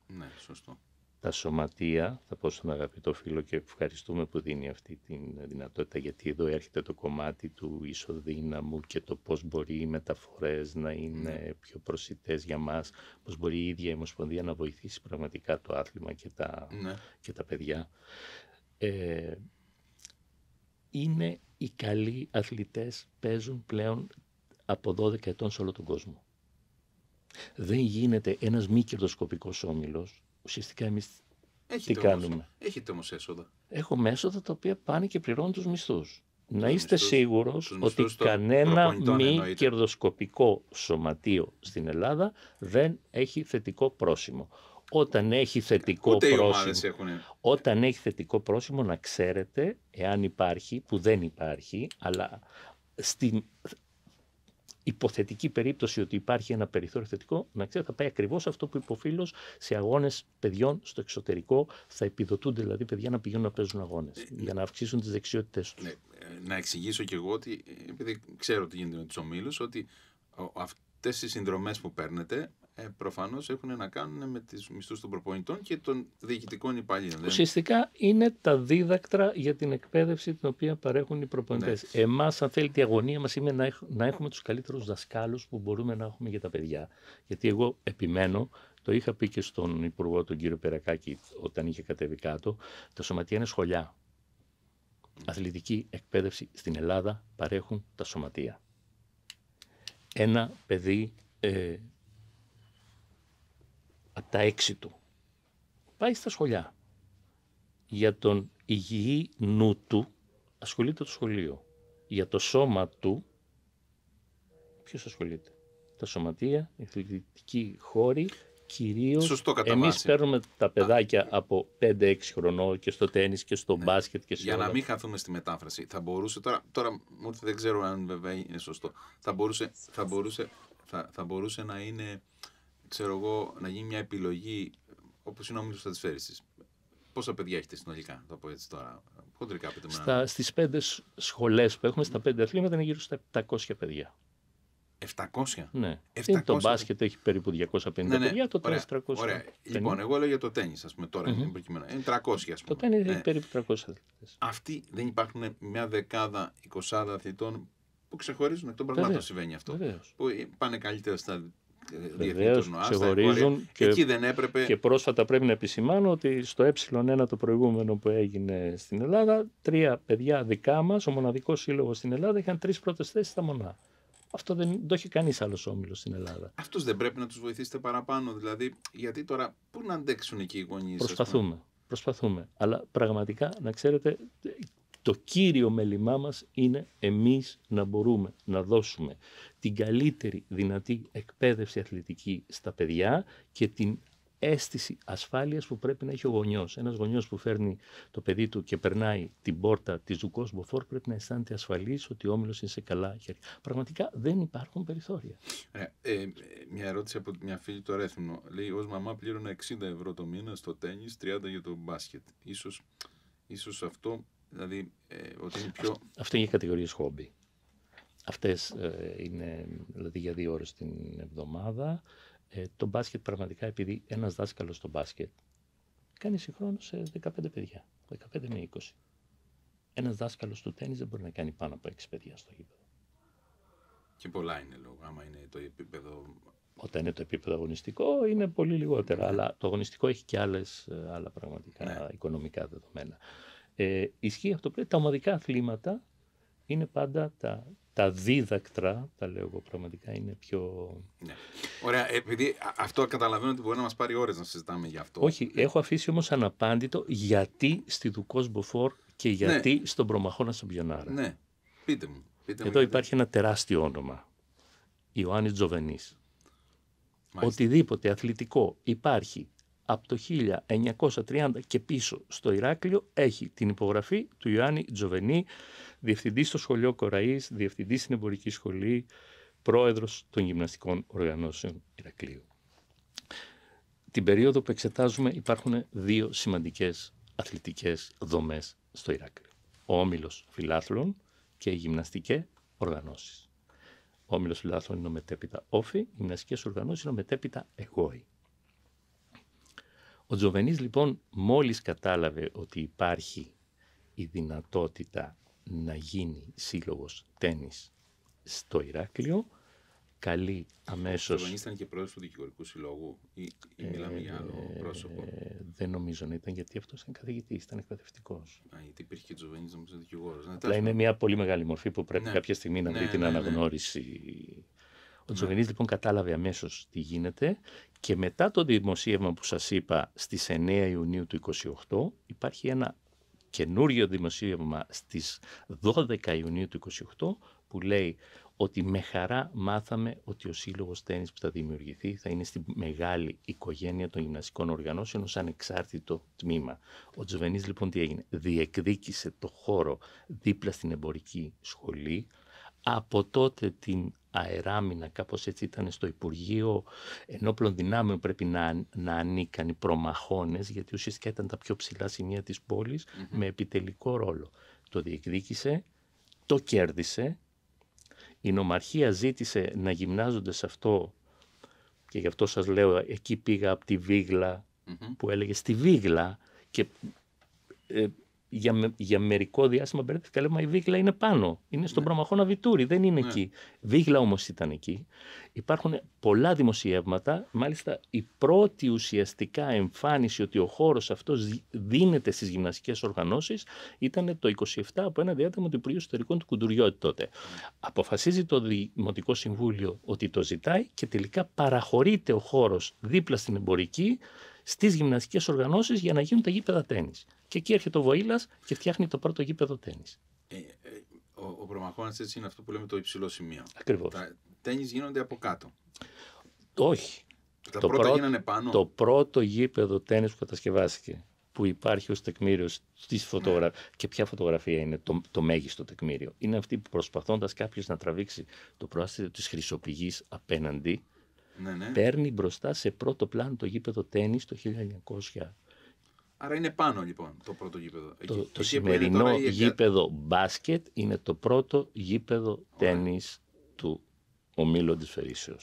Ναι, σωστό. Τα σωματεία, θα πω στον αγαπητό φίλο και ευχαριστούμε που δίνει αυτή τη δυνατότητα, γιατί εδώ έρχεται το κομμάτι του ισοδύναμου και το πώς μπορεί οι μεταφορές να είναι ναι. πιο προσιτές για μας, πώς μπορεί η ίδια η Ομοσπονδία να βοηθήσει πραγματικά το άθλημα και τα, ναι. παιδιά. Ε, είναι οι καλοί αθλητές παίζουν πλέον από 12 ετών σε όλο τον κόσμο δεν γίνεται ένας μη κερδοσκοπικός όμιλος, ουσιαστικά εμείς τι κάνουμε. έχετε όμως έσοδα. Έχω έσοδα τα οποία πάνε και πληρώνουν τους μισθούς. να είστε σίγουρος ότι κανένα μη εννοείται. κερδοσκοπικό σωματείο στην Ελλάδα δεν έχει θετικό πρόσημο. Όταν έχει θετικό Ούτε πρόσημο, έχουν... όταν έχει θετικό πρόσημο να ξέρετε, εάν υπάρχει, που δεν υπάρχει, αλλά στην υποθετική περίπτωση ότι υπάρχει ένα περιθώριο θετικό, να ξέρετε, θα πάει ακριβώς αυτό που είπε σε αγώνες παιδιών στο εξωτερικό. Θα επιδοτούνται δηλαδή παιδιά να πηγαίνουν να παίζουν αγώνες ε, ε, για να αυξήσουν τις δεξιότητές τους. Ναι, ε, να εξηγήσω κι εγώ ότι, επειδή ξέρω τι γίνεται με τους ομίλους, ότι αυτές οι συνδρομές που παίρνετε ε, προφανώς έχουν να κάνουν με τις μισθούς των προπονητών και των διοικητικών υπαλλήλων. Ουσιαστικά είναι τα δίδακτρα για την εκπαίδευση την οποία παρέχουν οι προπονητές. Ναι. Εμάς, αν θέλει, η αγωνία μας είναι να έχουμε τους καλύτερους δασκάλους που μπορούμε να έχουμε για τα παιδιά. Γιατί εγώ επιμένω το είχα πει και στον Υπουργό, τον κύριο Περακάκη, όταν είχε κατέβει κάτω. Τα σωματεία είναι σχολιά. Αθλητική εκπαίδευση στην Ελλάδα παρέχουν τα σωματεία. Ένα παιδί ε, από τα έξι του. Πάει στα σχολιά. Για τον υγιή νου του ασχολείται το σχολείο. Για το σώμα του, ποιος ασχολείται. Τα σωματεία, οι αθλητικοί χώροι, κυρίως Σωστό εμείς παίρνουμε τα παιδάκια από 5-6 χρονών και στο τέννις και στο ναι. μπάσκετ και σε Για να μην χαθούμε στη μετάφραση, θα μπορούσε, τώρα, τώρα δεν ξέρω αν βέβαια είναι σωστό, θα μπορούσε, θα θα, θα μπορούσε να είναι ξέρω εγώ, να γίνει μια επιλογή όπως είναι ο όμιλο τη Πόσα παιδιά έχετε συνολικά, θα πω έτσι τώρα. Χοντρικά πείτε με. Στις πέντε σχολές που έχουμε, στα πέντε αθλήματα είναι γύρω στα 700 παιδιά. 700. Ναι. 700. Είναι το μπάσκετ έχει περίπου 250 ναι, ναι. παιδιά, το τέννη 300. Ωραία. Λοιπόν, εγώ λέω για το τέννη, ας πούμε, τώρα mm-hmm. είναι 300, ας πούμε. Το τέννη ναι. περίπου 300 αθλητές. Αυτοί δεν υπάρχουν μια δεκάδα, 20 αθλητών που ξεχωρίζουν εκ των πραγμάτων. Συμβαίνει αυτό. Που πάνε καλύτερα στα Βεβαίως, ξεχωρίζουν. Και, εκεί δεν έπρεπε... και πρόσφατα πρέπει να επισημάνω ότι στο ε1 το προηγούμενο που έγινε στην Ελλάδα, τρία παιδιά δικά μας, ο μοναδικός σύλλογος στην Ελλάδα, είχαν τρεις πρώτες θέσεις στα μονά. Αυτό δεν το έχει κανείς άλλος όμιλο στην Ελλάδα. Αυτούς δεν πρέπει να τους βοηθήσετε παραπάνω, δηλαδή, γιατί τώρα πού να αντέξουν εκεί οι γονείς. Προσπαθούμε. Προσπαθούμε. Αλλά πραγματικά να ξέρετε, το κύριο μέλημά μας είναι εμείς να μπορούμε να δώσουμε την καλύτερη δυνατή εκπαίδευση αθλητική στα παιδιά και την αίσθηση ασφάλειας που πρέπει να έχει ο γονιός. Ένας γονιός που φέρνει το παιδί του και περνάει την πόρτα της Δουκός Μποφόρ πρέπει να αισθάνεται ασφαλής ότι ο Όμιλος είναι σε καλά χέρια. Πραγματικά δεν υπάρχουν περιθώρια. Ε, ε, μια ερώτηση από μια φίλη του Ρέθμινο. Λέει, ως μαμά πλήρωνα 60 ευρώ το μήνα στο τέννις, 30 για το μπάσκετ. Ίσως, ίσως αυτό Δηλαδή, ε, ότι είναι πιο... Αυτό είναι για κατηγορίες χόμπι. Αυτές ε, είναι δηλαδή για δύο ώρες την εβδομάδα. Ε, το μπάσκετ πραγματικά, επειδή ένας δάσκαλος στο μπάσκετ κάνει συγχρόνως σε 15 παιδιά, 15 με 20. Ένας δάσκαλος του τέννις δεν μπορεί να κάνει πάνω από 6 παιδιά στο γήπεδο. Και πολλά είναι λόγω, άμα είναι το επίπεδο... Όταν είναι το επίπεδο αγωνιστικό είναι πολύ λιγότερα, ναι. αλλά το αγωνιστικό έχει και άλλες, ε, άλλα πραγματικά ναι. οικονομικά δεδομένα. Ε, ισχύει αυτό που λέει, τα ομαδικά αθλήματα είναι πάντα τα, τα δίδακτρα, τα λέω εγώ πραγματικά, είναι πιο... Ναι. Ωραία, επειδή αυτό καταλαβαίνω ότι μπορεί να μας πάρει ώρες να συζητάμε γι' αυτό. Όχι, ε. έχω αφήσει όμως αναπάντητο γιατί στη Δουκός Μποφόρ και ναι. γιατί στον Προμαχώνα στον Ναι, πείτε μου. Πείτε Εδώ υπάρχει ένα τεράστιο όνομα, Ιωάννης Τζοβενής. Οτιδήποτε αθλητικό υπάρχει από το 1930 και πίσω στο Ηράκλειο έχει την υπογραφή του Ιωάννη Τζοβενή, διευθυντής στο σχολείο Κοραής, διευθυντής στην εμπορική σχολή, πρόεδρος των γυμναστικών οργανώσεων Ηρακλείου. Την περίοδο που εξετάζουμε υπάρχουν δύο σημαντικές αθλητικές δομές στο Ηράκλειο. Ο Όμιλος Φιλάθλων και οι γυμναστικέ οργανώσεις. Ο Όμιλος Φιλάθλων είναι ο μετέπειτα όφη, οι γυμναστικές οργανώσεις είναι ο μετέπειτα ο Τζοβενής λοιπόν μόλις κατάλαβε ότι υπάρχει η δυνατότητα να γίνει σύλλογος τένις στο Ηράκλειο, καλεί αμέσως. Ο Τζοβενής ήταν και πρόεδρος του Δικηγορικού Συλλόγου ή, ή μιλάμε για άλλο ε, πρόσωπο. δεν νομίζω να ήταν γιατί αυτός ήταν καθηγητής, ήταν εκπαιδευτικός. Α, γιατί υπήρχε και Τζοβενής νομίζω δικηγόρος. Ναι, είναι μια πολύ μεγάλη μορφή που πρέπει ναι. κάποια στιγμή να ναι, ναι την ναι, ναι. αναγνώριση. Ο Τζοβενής, λοιπόν κατάλαβε αμέσως τι γίνεται και μετά το δημοσίευμα που σας είπα στις 9 Ιουνίου του 28 υπάρχει ένα καινούριο δημοσίευμα στις 12 Ιουνίου του 28 που λέει ότι με χαρά μάθαμε ότι ο σύλλογος τέννη που θα δημιουργηθεί θα είναι στη μεγάλη οικογένεια των γυμναστικών οργανώσεων ως ανεξάρτητο τμήμα. Ο Τζοβενή λοιπόν τι έγινε, διεκδίκησε το χώρο δίπλα στην εμπορική σχολή, από τότε την αεράμινα, κάπως έτσι ήταν στο Υπουργείο Ενόπλων Δυνάμεων πρέπει να, να ανήκαν οι προμαχώνες, γιατί ουσιαστικά ήταν τα πιο ψηλά σημεία της πολης με επιτελικό ρόλο. Το διεκδίκησε, το κέρδισε, η νομαρχία ζήτησε να γυμνάζονται σε αυτό και γι' αυτό σας λέω, εκεί πήγα από τη βιγλα που έλεγε στη Βίγλα και ε, για, με, για μερικό διάστημα μπερδεύτηκα. Λέω, μα η Βίγλα είναι πάνω. Είναι στον ναι. Προμαχώνα Βιτούρη, δεν είναι ναι. εκεί. Βίγλα όμως ήταν εκεί. Υπάρχουν πολλά δημοσιεύματα. Μάλιστα, η πρώτη ουσιαστικά εμφάνιση ότι ο χώρος αυτός δίνεται στις γυμναστικές οργανώσεις ήταν το 27 από ένα διάταγμα του Υπουργείου Ιστορικών του Κουντουριώτη τότε. Αποφασίζει το Δημοτικό Συμβούλιο ότι το ζητάει και τελικά παραχωρείται ο χώρος δίπλα στην εμπορική στις γυμναστικές οργανώσεις για να γίνουν τα γήπεδα τέννη. Και εκεί έρχεται ο Βοήλας και φτιάχνει το πρώτο γήπεδο τέννη. Ε, ε, ο ο προμαχώνας έτσι είναι αυτό που λέμε το υψηλό σημείο. Ακριβώς. Τα τέννη γίνονται από κάτω. Όχι. Τα το πρώτα πρώτο, γίνανε πάνω. Το πρώτο γήπεδο τέννη που κατασκευάστηκε που υπάρχει ως τεκμήριο στις ναι. φωτογραφία. Και ποια φωτογραφία είναι το, το μέγιστο τεκμήριο. Είναι αυτή που προσπαθώντας κάποιος να τραβήξει το προάστιο της χρυσοπηγής απέναντι, ναι, ναι, παίρνει μπροστά σε πρώτο πλάνο το γήπεδο τέννη το 1900. Άρα είναι πάνω λοιπόν το πρώτο γήπεδο. Το, Εκεί, το σημερινό γήπεδο μπάσκετ είναι το πρώτο γήπεδο τέννη του ομίλου αντισφαιρήσεω.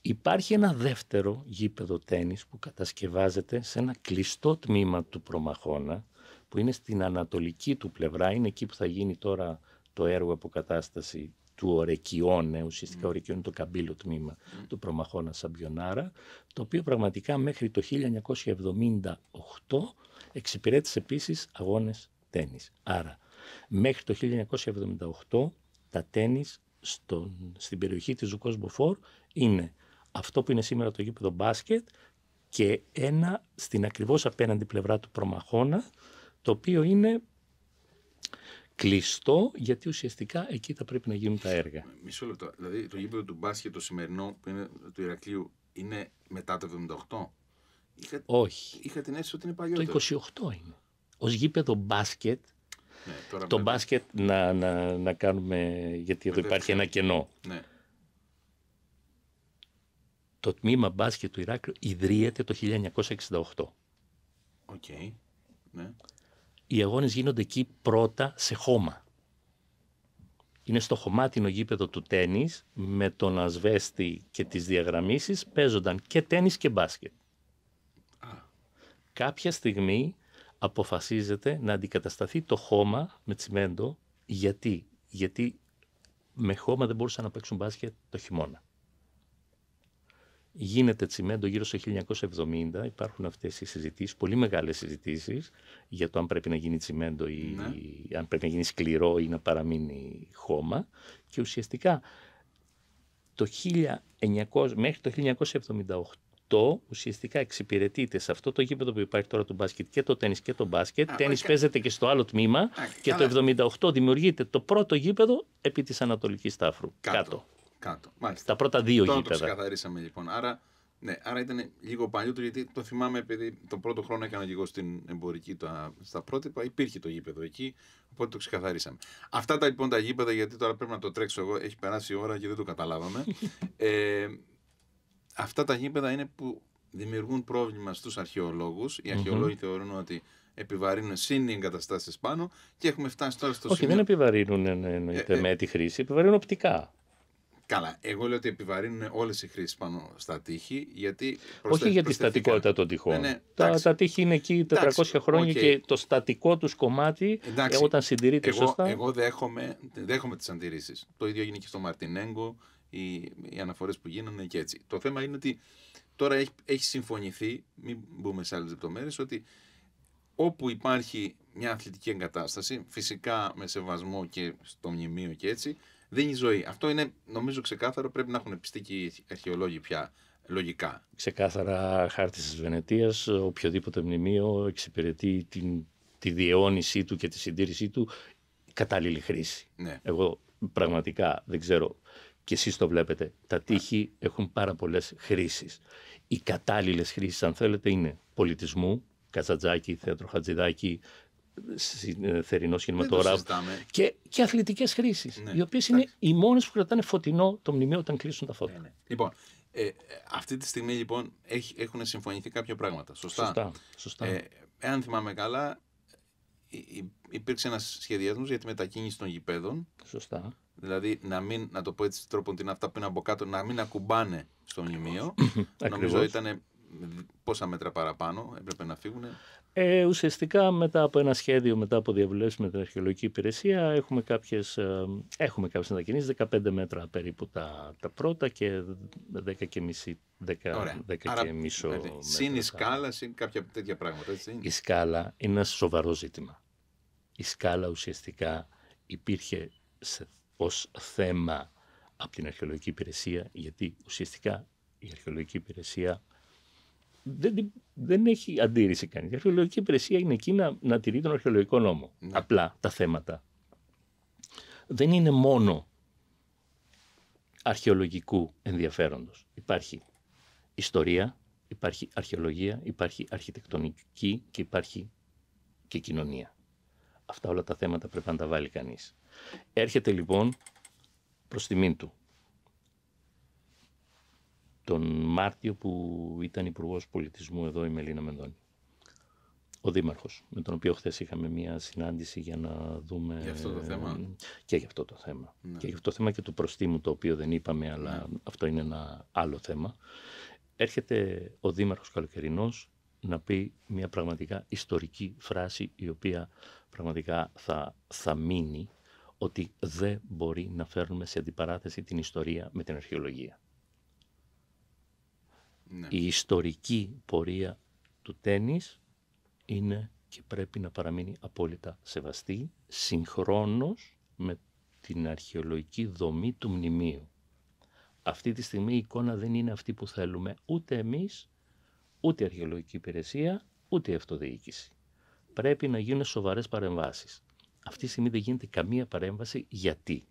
Υπάρχει ένα δεύτερο γήπεδο τέννη που κατασκευάζεται σε ένα κλειστό τμήμα του Προμαχώνα που είναι στην ανατολική του πλευρά, είναι εκεί που θα γίνει τώρα το έργο αποκατάσταση του Ορεκιώνε, ουσιαστικά mm. είναι το καμπύλο τμήμα mm. του Προμαχώνα Σαμπιονάρα, το οποίο πραγματικά μέχρι το 1978 εξυπηρέτησε επίσης αγώνες τένις. Άρα μέχρι το 1978 τα τένις στον, στην περιοχή της Ζουκός Μποφόρ είναι αυτό που είναι σήμερα το γήπεδο μπάσκετ και ένα στην ακριβώς απέναντι πλευρά του Προμαχώνα, το οποίο είναι κλειστό, γιατί ουσιαστικά εκεί θα πρέπει να γίνουν τα έργα. Μισό λεπτό. Δηλαδή το γήπεδο του μπάσκετ το σημερινό που είναι του Ηρακλείου είναι μετά το 78. Όχι. Είχα την αίσθηση ότι είναι παλιότερο. Το 28 είναι. Ως γήπεδο μπάσκετ, ναι, το μπάσκετ να, να, να κάνουμε, γιατί εδώ υπάρχει ένα κενό. Ναι. Το τμήμα μπάσκετ του Ηράκλειου ιδρύεται το 1968. Οκ. Okay. Ναι οι αγώνες γίνονται εκεί πρώτα σε χώμα. Είναι στο χωμάτινο γήπεδο του τέννη με τον ασβέστη και τις διαγραμμίσεις παίζονταν και τέννη και μπάσκετ. Κάποια στιγμή αποφασίζεται να αντικατασταθεί το χώμα με τσιμέντο. Γιατί, Γιατί με χώμα δεν μπορούσαν να παίξουν μπάσκετ το χειμώνα γίνεται τσιμέντο γύρω στο 1970. Υπάρχουν αυτές οι συζητήσεις, πολύ μεγάλες συζητήσεις, για το αν πρέπει να γίνει τσιμέντο ή, ναι. αν πρέπει να γίνει σκληρό ή να παραμείνει χώμα. Και ουσιαστικά το 1900, μέχρι το 1978 ουσιαστικά εξυπηρετείται σε αυτό το γήπεδο που υπάρχει τώρα του μπάσκετ και το τένις και το μπάσκετ. Α, παίζεται και στο άλλο τμήμα και το 1978 δημιουργείται το πρώτο γήπεδο επί της Ανατολικής Τάφρου. κάτω. Κάτω. Μάλιστα. Τα πρώτα δύο Τώρα Το ξεκαθαρίσαμε λοιπόν. Άρα, ναι, άρα ήταν λίγο παλιότερο γιατί το θυμάμαι επειδή τον πρώτο χρόνο έκανα και εγώ στην εμπορική τα, στα πρότυπα. Υπήρχε το γήπεδο εκεί, οπότε το ξεκαθαρίσαμε. Αυτά τα λοιπόν τα γήπεδα, γιατί τώρα πρέπει να το τρέξω εγώ, έχει περάσει η ώρα και δεν το καταλάβαμε. [LAUGHS] ε, αυτά τα γήπεδα είναι που δημιουργούν πρόβλημα στους αρχαιολόγους. Οι αρχαιολογοι θεωρούν ότι επιβαρύνουν συν εγκαταστάσεις πάνω και έχουμε φτάσει τώρα στο Όχι, Όχι, δεν επιβαρύνουν ε, ε, με τη χρήση, επιβαρύνουν οπτικά. Καλά. Εγώ λέω ότι επιβαρύνουν όλες οι χρήσεις πάνω στα τείχη. Γιατί Όχι για τη στατικότητα των τείχων. Ναι, ναι, τα, τα τείχη είναι εκεί 400 χρόνια okay. και το στατικό τους κομμάτι ε, όταν συντηρείται εγώ, σωστά. Εγώ δέχομαι, δέχομαι τις αντιρρήσεις. Το ίδιο έγινε και στο Μαρτινέγκο, οι, οι αναφορές που γίνανε και έτσι. Το θέμα είναι ότι τώρα έχει, έχει συμφωνηθεί, μην μπούμε σε άλλες λεπτομέρειες, ότι όπου υπάρχει μια αθλητική εγκατάσταση, φυσικά με σεβασμό και στο μνημείο και έτσι, δίνει ζωή. Αυτό είναι νομίζω ξεκάθαρο. Πρέπει να έχουν πιστεί και οι αρχαιολόγοι πια λογικά. Ξεκάθαρα χάρτη της Βενετίας. Οποιοδήποτε μνημείο εξυπηρετεί την, τη διαιώνισή του και τη συντήρησή του κατάλληλη χρήση. Ναι. Εγώ πραγματικά δεν ξέρω και εσείς το βλέπετε, τα ναι. τείχη έχουν πάρα πολλές χρήσεις. Οι κατάλληλες χρήσεις, αν θέλετε, είναι πολιτισμού, Κατσατζάκι, Θέατρο Χατζηδάκι, ε, θερινό το Και, και αθλητικές χρήσεις, ναι, οι οποίες είναι οι μόνες που κρατάνε φωτεινό το μνημείο όταν κλείσουν τα φώτα. Ναι, ναι. Λοιπόν, ε, αυτή τη στιγμή λοιπόν έχουν συμφωνηθεί κάποια πράγματα. Σωστά. σωστά, Ε, εάν θυμάμαι καλά, υπήρξε ένας σχεδιασμός για τη μετακίνηση των γηπέδων. Σωστά. Δηλαδή να μην, να το πω έτσι τρόπον την αυτά που είναι από κάτω, να μην ακουμπάνε στο μνημείο. Νομίζω ήταν πόσα μέτρα παραπάνω έπρεπε να φύγουν. Ε, ουσιαστικά μετά από ένα σχέδιο, μετά από διαβουλεύσεις με την αρχαιολογική υπηρεσία έχουμε κάποιες, ε, έχουμε κάποιες 15 μέτρα περίπου τα, τα πρώτα και 10 και μισή, 10, 10 και μισό δηλαδή, μέτρα. Συν η σκάλα, συν κάποια τέτοια πράγματα. Έτσι. Η σκάλα είναι ένα σοβαρό ζήτημα. Η σκάλα ουσιαστικά υπήρχε σε, θέμα από την αρχαιολογική υπηρεσία γιατί ουσιαστικά η αρχαιολογική υπηρεσία δεν, δεν έχει αντίρρηση κανείς. Η αρχαιολογική υπηρεσία είναι εκεί να, να τηρεί τον αρχαιολογικό νόμο. Ναι. Απλά τα θέματα. Δεν είναι μόνο αρχαιολογικού ενδιαφέροντος. Υπάρχει ιστορία, υπάρχει αρχαιολογία, υπάρχει αρχιτεκτονική και υπάρχει και κοινωνία. Αυτά όλα τα θέματα πρέπει να τα βάλει κανείς. Έρχεται λοιπόν προς τιμήν του τον Μάρτιο που ήταν υπουργός πολιτισμού εδώ η Μελίνα Μενδώνη. Ο Δήμαρχος, με τον οποίο χθες είχαμε μία συνάντηση για να δούμε. Για αυτό το θέμα. Και για αυτό το θέμα. Ναι. Και για αυτό το θέμα και του προστίμου, το οποίο δεν είπαμε, αλλά ναι. αυτό είναι ένα άλλο θέμα. Έρχεται ο Δήμαρχος Καλοκαιρινός να πει μια πραγματικά ιστορική φράση η οποία πραγματικά θα, θα μείνει ότι δεν μπορεί να φέρνουμε σε αντιπαράθεση την ιστορία με την αρχαιολογία. Ναι. Η ιστορική πορεία του τένις είναι και πρέπει να παραμείνει απόλυτα σεβαστή συγχρόνως με την αρχαιολογική δομή του μνημείου. Αυτή τη στιγμή η εικόνα δεν είναι αυτή που θέλουμε ούτε εμείς, ούτε η αρχαιολογική υπηρεσία, ούτε η αυτοδιοίκηση. Πρέπει να γίνουν σοβαρές παρεμβάσεις. Αυτή τη στιγμή δεν γίνεται καμία παρέμβαση γιατί.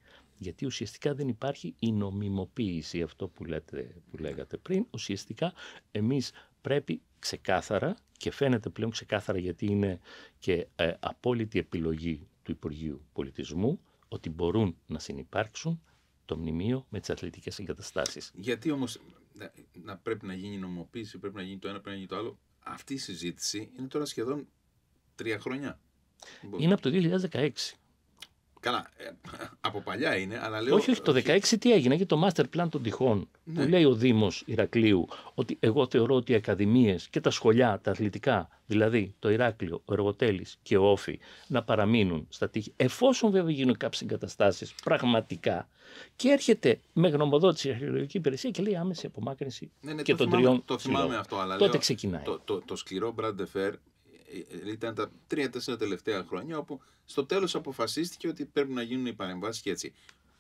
Γιατί ουσιαστικά δεν υπάρχει η νομιμοποίηση, αυτό που, λέτε, που λέγατε πριν. Ουσιαστικά εμείς πρέπει ξεκάθαρα και φαίνεται πλέον ξεκάθαρα γιατί είναι και ε, απόλυτη επιλογή του Υπουργείου Πολιτισμού ότι μπορούν να συνεπάρξουν το μνημείο με τις αθλητικές εγκαταστάσεις. Γιατί όμως να, πρέπει να γίνει νομοποίηση, πρέπει να γίνει το ένα, πρέπει να γίνει το άλλο. Αυτή η συζήτηση είναι τώρα σχεδόν τρία χρόνια. Είναι από το 2016. Καλά, ε, από παλιά είναι, αλλά λέω. Όχι, όχι, το 16 ε, τι έγινε και το master plan των τυχών. Ναι. Που λέει ο Δήμος Ηρακλείου ότι εγώ θεωρώ ότι οι ακαδημίες και τα σχολιά, τα αθλητικά, δηλαδή το Ηράκλειο, ο Εργοτέλης και ο Όφη, να παραμείνουν στα τείχη, εφόσον βέβαια γίνουν κάποιες εγκαταστάσεις πραγματικά. Και έρχεται με γνωμοδότηση η αρχαιολογική υπηρεσία και λέει άμεση απομάκρυνση ναι, ναι, και των τριών. Το θυμάμαι αυτό, αλλά. Τότε ξεκινάει. Το, το, το σκληρό ε, ε, ήταν τα τρία-τέσσερα τελευταία χρόνια όπου στο τέλος αποφασίστηκε ότι πρέπει να γίνουν οι παρεμβάσεις και έτσι.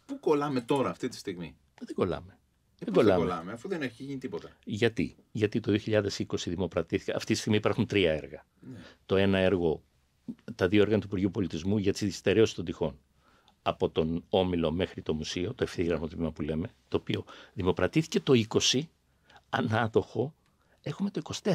Πού κολλάμε τώρα αυτή τη στιγμή. Δεν κολλάμε. δεν κολλάμε. κολλάμε, αφού δεν έχει γίνει τίποτα. Γιατί, Γιατί το 2020 δημοπρατήθηκε. Αυτή τη στιγμή υπάρχουν τρία έργα. Ναι. Το ένα έργο, τα δύο έργα του Υπουργείου Πολιτισμού για τη στερέωση των τυχών. Από τον Όμιλο μέχρι το Μουσείο, το ευθύγραμμο τμήμα που λέμε, το οποίο δημοπρατήθηκε το 20 ανάδοχο έχουμε το 24.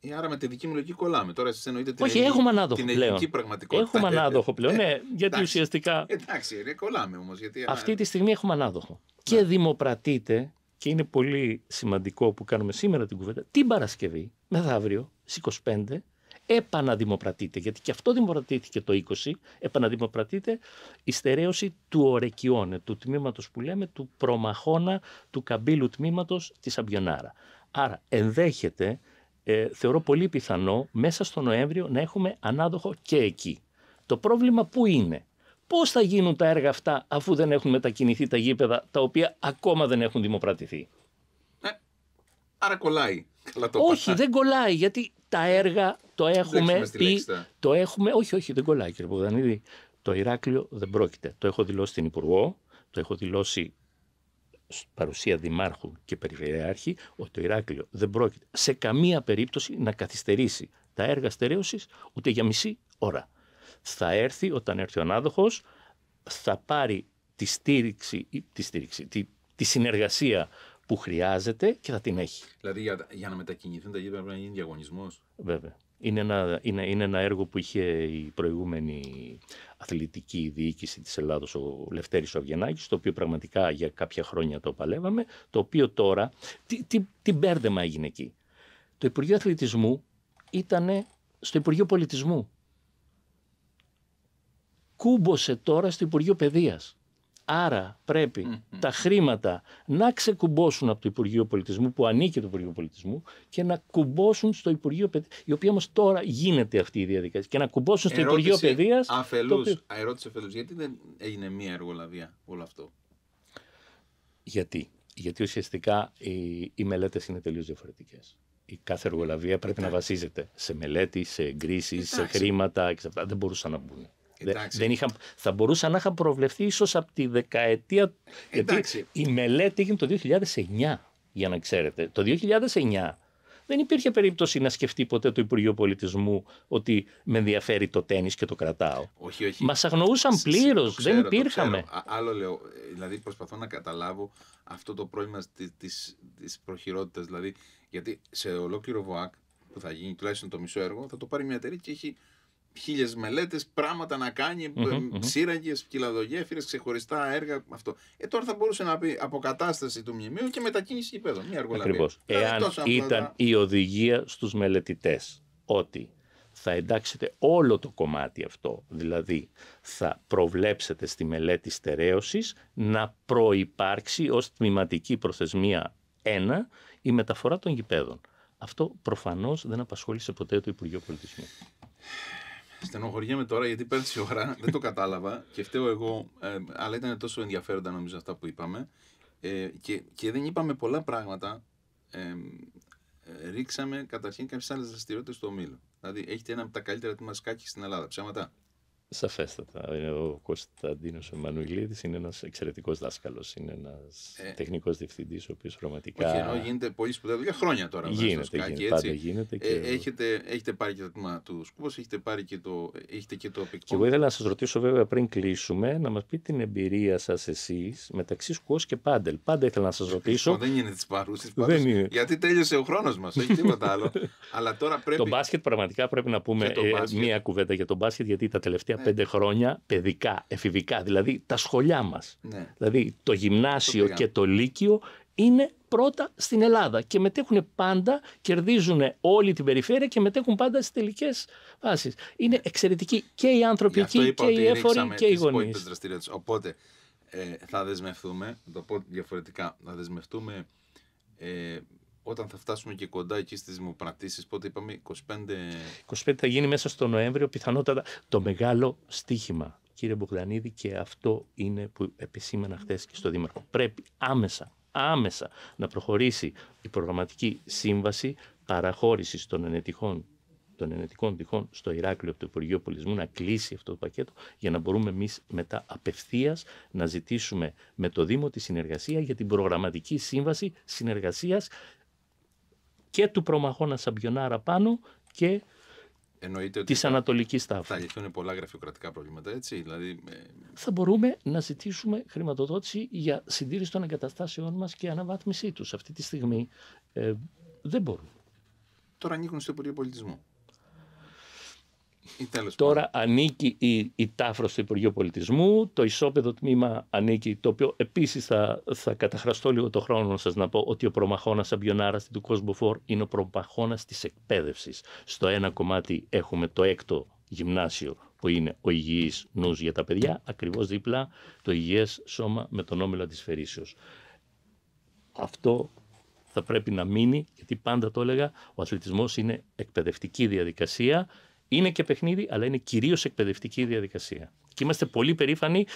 Ε, άρα με τη δική μου λογική κολλάμε. Τώρα εσείς εννοείτε την, Όχι, ελληνική, έχουμε ανάδοχο την πλέον. πραγματικότητα. Έχουμε ε, ε, ανάδοχο πλέον, ναι, γιατί ουσιαστικά... Εντάξει, ρε, κολλάμε όμως. Γιατί, αυτή τη στιγμή έχουμε ανάδοχο. Ναι. Και δημοπρατείται, και είναι πολύ σημαντικό που κάνουμε σήμερα την κουβέντα, την Παρασκευή, μεθαύριο, στις 25, επαναδημοπρατείται, γιατί και αυτό δημοπρατήθηκε το 20, επαναδημοπρατείται η στερέωση του ορεκιώνε, του τμήματος που λέμε, του προμαχώνα του καμπύλου τμήματος της Αμπιονάρα. Άρα ενδέχεται, ε, θεωρώ πολύ πιθανό, μέσα στο Νοέμβριο να έχουμε ανάδοχο και εκεί. Το πρόβλημα που είναι. Πώς θα γίνουν τα έργα αυτά αφού δεν έχουν μετακινηθεί τα γήπεδα τα οποία ακόμα δεν έχουν δημοπρατηθεί. Ε, άρα κολλάει. Καλά το όχι, δεν κολλάει γιατί τα έργα το έχουμε πει. Το έχουμε, όχι, όχι, δεν κολλάει κύριε Ποδανίδη. Το Ηράκλειο δεν πρόκειται. Το έχω δηλώσει στην Υπουργό, το έχω δηλώσει παρουσία δημάρχου και περιφερειάρχη ότι το Ηράκλειο δεν πρόκειται σε καμία περίπτωση να καθυστερήσει τα έργα στερέωση ούτε για μισή ώρα. Θα έρθει όταν έρθει ο ανάδοχος, θα πάρει τη στήριξη, τη, τη, συνεργασία που χρειάζεται και θα την έχει. Δηλαδή για, για να μετακινηθούν τα γήπεδα πρέπει να γίνει διαγωνισμός. Βέβαια. Είναι ένα, είναι, ένα έργο που είχε η προηγούμενη αθλητική διοίκηση της Ελλάδος, ο Λευτέρης Αυγενάκης, το οποίο πραγματικά για κάποια χρόνια το παλεύαμε, το οποίο τώρα, τι, τι, μπέρδεμα έγινε εκεί. Το Υπουργείο Αθλητισμού ήταν στο Υπουργείο Πολιτισμού. Κούμποσε τώρα στο Υπουργείο Παιδείας. Άρα τα χρήματα να ξεκουμπώσουν από το Υπουργείο Πολιτισμού που ανήκει το Υπουργείο Πολιτισμού και να κουμπώσουν στο Υπουργείο Παιδείας. Η οποία όμως τώρα γίνεται αυτή η διαδικασία. Και να κουμπώσουν στο Υπουργείο Παιδεία. Αφελού, το... ερώτηση αφελούς. Γιατί δεν έγινε μία εργολαβία όλο αυτό. Γιατί. Γιατί ουσιαστικά οι, οι μελέτες είναι τελείως διαφορετικές. Η κάθε εργολαβία πρέπει να βασίζεται σε μελέτη, σε εγκρίσεις, σε χρήματα και αυτά. Δεν μπορούσαν να μπουν. Δεν θα μπορούσαν να είχα προβλεφθεί ίσως από τη δεκαετία. Γιατί η μελέτη έγινε το 2009, για να ξέρετε. Το 2009 δεν υπήρχε περίπτωση να σκεφτεί ποτέ το Υπουργείο Πολιτισμού ότι με ενδιαφέρει το τέννη και το κρατάω. Όχι, όχι. Μας αγνοούσαν πλήρω. Δεν υπήρχαμε. Άλλο λέω. Δηλαδή, προσπαθώ να καταλάβω αυτό το πρόβλημα της προχειρότητας. Δηλαδή, γιατί σε ολόκληρο ΒΟΑΚ που θα γίνει τουλάχιστον το μισό έργο, θα το πάρει μια εταιρεία και έχει χίλιες μελέτες, πράγματα να κάνει, mm-hmm, ε, σύραγγε, κοιλαδογέφυρε, ξεχωριστά έργα. Αυτό. Ε, τώρα θα μπορούσε να πει αποκατάσταση του μνημείου και μετακίνηση γηπέδων. Μια εργολαβία. Ακριβώς. Ε, Εάν ήταν η οδηγία στους μελετητές ότι θα εντάξετε όλο το κομμάτι αυτό, δηλαδή θα προβλέψετε στη μελέτη στερέωσης να προϋπάρξει ως τμηματική προθεσμία ένα η μεταφορά των γηπέδων. Αυτό προφανώς δεν απασχόλησε ποτέ το Υπουργείο Πολιτισμού. Στενοχωριέμαι τώρα γιατί πέρσι ώρα δεν το κατάλαβα και φταίω εγώ, ε, αλλά ήταν τόσο ενδιαφέροντα νομίζω αυτά που είπαμε. Ε, και, και δεν είπαμε πολλά πράγματα. Ε, ε ρίξαμε καταρχήν κάποιες άλλες δραστηριότητες στο ομίλο. Δηλαδή, έχετε ένα από τα καλύτερα του στην Ελλάδα. Ψέματα. Σαφέστατα. Ε, ο Κωνσταντίνος Εμμανουιλίδη είναι ένας εξαιρετικός δάσκαλος. Είναι ένας ε. τεχνικός διευθυντής, ο οποίος πραγματικά. Όχι, ενώ γίνεται πολύ σπουδαία δουλειά χρόνια τώρα. Γίνεται, γίνεται, πάντα γίνεται. Ε, και... Ε, έχετε, έχετε πάρει και το τμήμα του Σκούπο, έχετε πάρει και το, έχετε και το Και εγώ ήθελα να σας ρωτήσω, βέβαια, πριν κλείσουμε, να μας πει την εμπειρία σας εσείς μεταξύ Σκούπο και Πάντελ. Πάντα ήθελα να σας ρωτήσω. δεν είναι της παρούσης. Γιατί τέλειωσε ο χρόνος μας, όχι τίποτα άλλο. [LAUGHS] Αλλά τώρα πρέπει. Το μπάσκετ, πραγματικά πρέπει να πούμε ε, μία κουβέντα για τον μπάσκετ, γιατί τα τελευταία ναι. πέντε χρόνια, παιδικά, εφηβικά, δηλαδή τα σχολιά μας. Ναι. Δηλαδή το γυμνάσιο και το λύκειο είναι πρώτα στην Ελλάδα και μετέχουν πάντα, κερδίζουν όλη την περιφέρεια και μετέχουν πάντα στις τελικές βάσεις. Είναι ναι. εξαιρετική και οι άνθρωποι εκεί και οι έφοροι και οι γονεί. Οπότε ε, θα δεσμευτούμε, το πω διαφορετικά, θα δεσμευτούμε ε, όταν θα φτάσουμε και κοντά εκεί στις δημοπρατήσεις, πότε είπαμε 25... 25 θα γίνει μέσα στο Νοέμβριο, πιθανότατα το μεγάλο στίχημα. Κύριε Μπογδανίδη και αυτό είναι που επισήμανα χθες και στο Δήμαρχο. Πρέπει άμεσα, άμεσα να προχωρήσει η προγραμματική σύμβαση παραχώρησης των ενετικών των ενετικών τυχών στο Ηράκλειο από το Υπουργείο Πολιτισμού να κλείσει αυτό το πακέτο για να μπορούμε εμείς μετά απευθείας να ζητήσουμε με το Δήμο τη συνεργασία για την προγραμματική σύμβαση συνεργασίας και του προμαχώνα Σαμπιονάρα πάνω και τη Ανατολική Τάφη. Θα λυθούν πολλά γραφειοκρατικά προβλήματα, έτσι. Δηλαδή, ε, θα μπορούμε να ζητήσουμε χρηματοδότηση για συντήρηση των εγκαταστάσεών μας και αναβάθμιση τους. Αυτή τη στιγμή ε, δεν μπορούμε. Τώρα ανήκουν στο Υπουργείο Πολιτισμού. Τώρα ανήκει η, η Τάφρο στο Υπουργείο Πολιτισμού, το ισόπεδο τμήμα ανήκει, το οποίο επίσης θα, θα καταχραστώ λίγο το χρόνο να σας να πω ότι ο προμαχώνας Αμπιονάρα του Κοσμοφόρ είναι ο προμαχώνας της εκπαίδευσης. Στο ένα κομμάτι έχουμε το έκτο γυμνάσιο που είναι ο υγιής νους για τα παιδιά, ακριβώς δίπλα το υγιές σώμα με τον όμιλο φερήσεω. Αυτό θα πρέπει να μείνει, γιατί πάντα το έλεγα, ο αθλητισμός είναι εκπαιδευτική διαδικασία είναι και παιχνίδι, αλλά είναι κυρίως εκπαιδευτική διαδικασία. Και είμαστε πολύ περήφανοι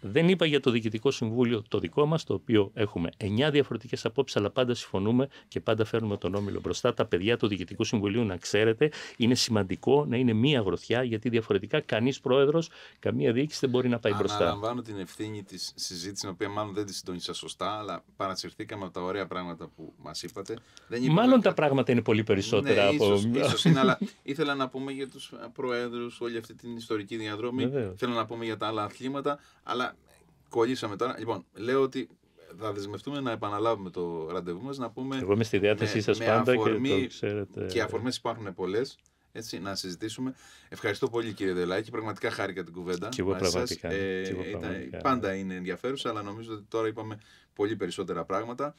δεν είπα για το Διοικητικό Συμβούλιο το δικό μας, το οποίο έχουμε 9 διαφορετικές απόψεις, αλλά πάντα συμφωνούμε και πάντα φέρνουμε τον όμιλο μπροστά. Τα παιδιά του Διοικητικού Συμβουλίου, να ξέρετε, είναι σημαντικό να είναι μία γροθιά, γιατί διαφορετικά κανείς πρόεδρος, καμία διοίκηση δεν μπορεί να πάει μπροστά. Αναλαμβάνω την ευθύνη της συζήτησης, την οποία μάλλον δεν τη συντονίσα σωστά, αλλά παρασυρθήκαμε από τα ωραία πράγματα που μας είπατε. Δεν μάλλον τα πράγματα είναι πολύ περισσότερα ναι, από. Ίσως είναι, αλλά [LAUGHS] ήθελα να πούμε για τους προέδρου όλη αυτή την ιστορική διαδρομή. Θέλω να πούμε για τα άλλα αθλήματα, αλλά κολλήσαμε τώρα. Λοιπόν, λέω ότι θα δεσμευτούμε να επαναλάβουμε το ραντεβού μας. να πούμε... Εγώ είμαι στη διάθεσή σας πάντα και το ξέρετε. Και αφορμές υπάρχουν πολλές έτσι, να συζητήσουμε. Ευχαριστώ πολύ κύριε Δελάκη, πραγματικά χάρηκα την κουβέντα. Και εγώ πραγματικά. Σας. Ε, πάντα είναι ενδιαφέρουσα, αλλά νομίζω ότι τώρα είπαμε πολύ περισσότερα πράγματα.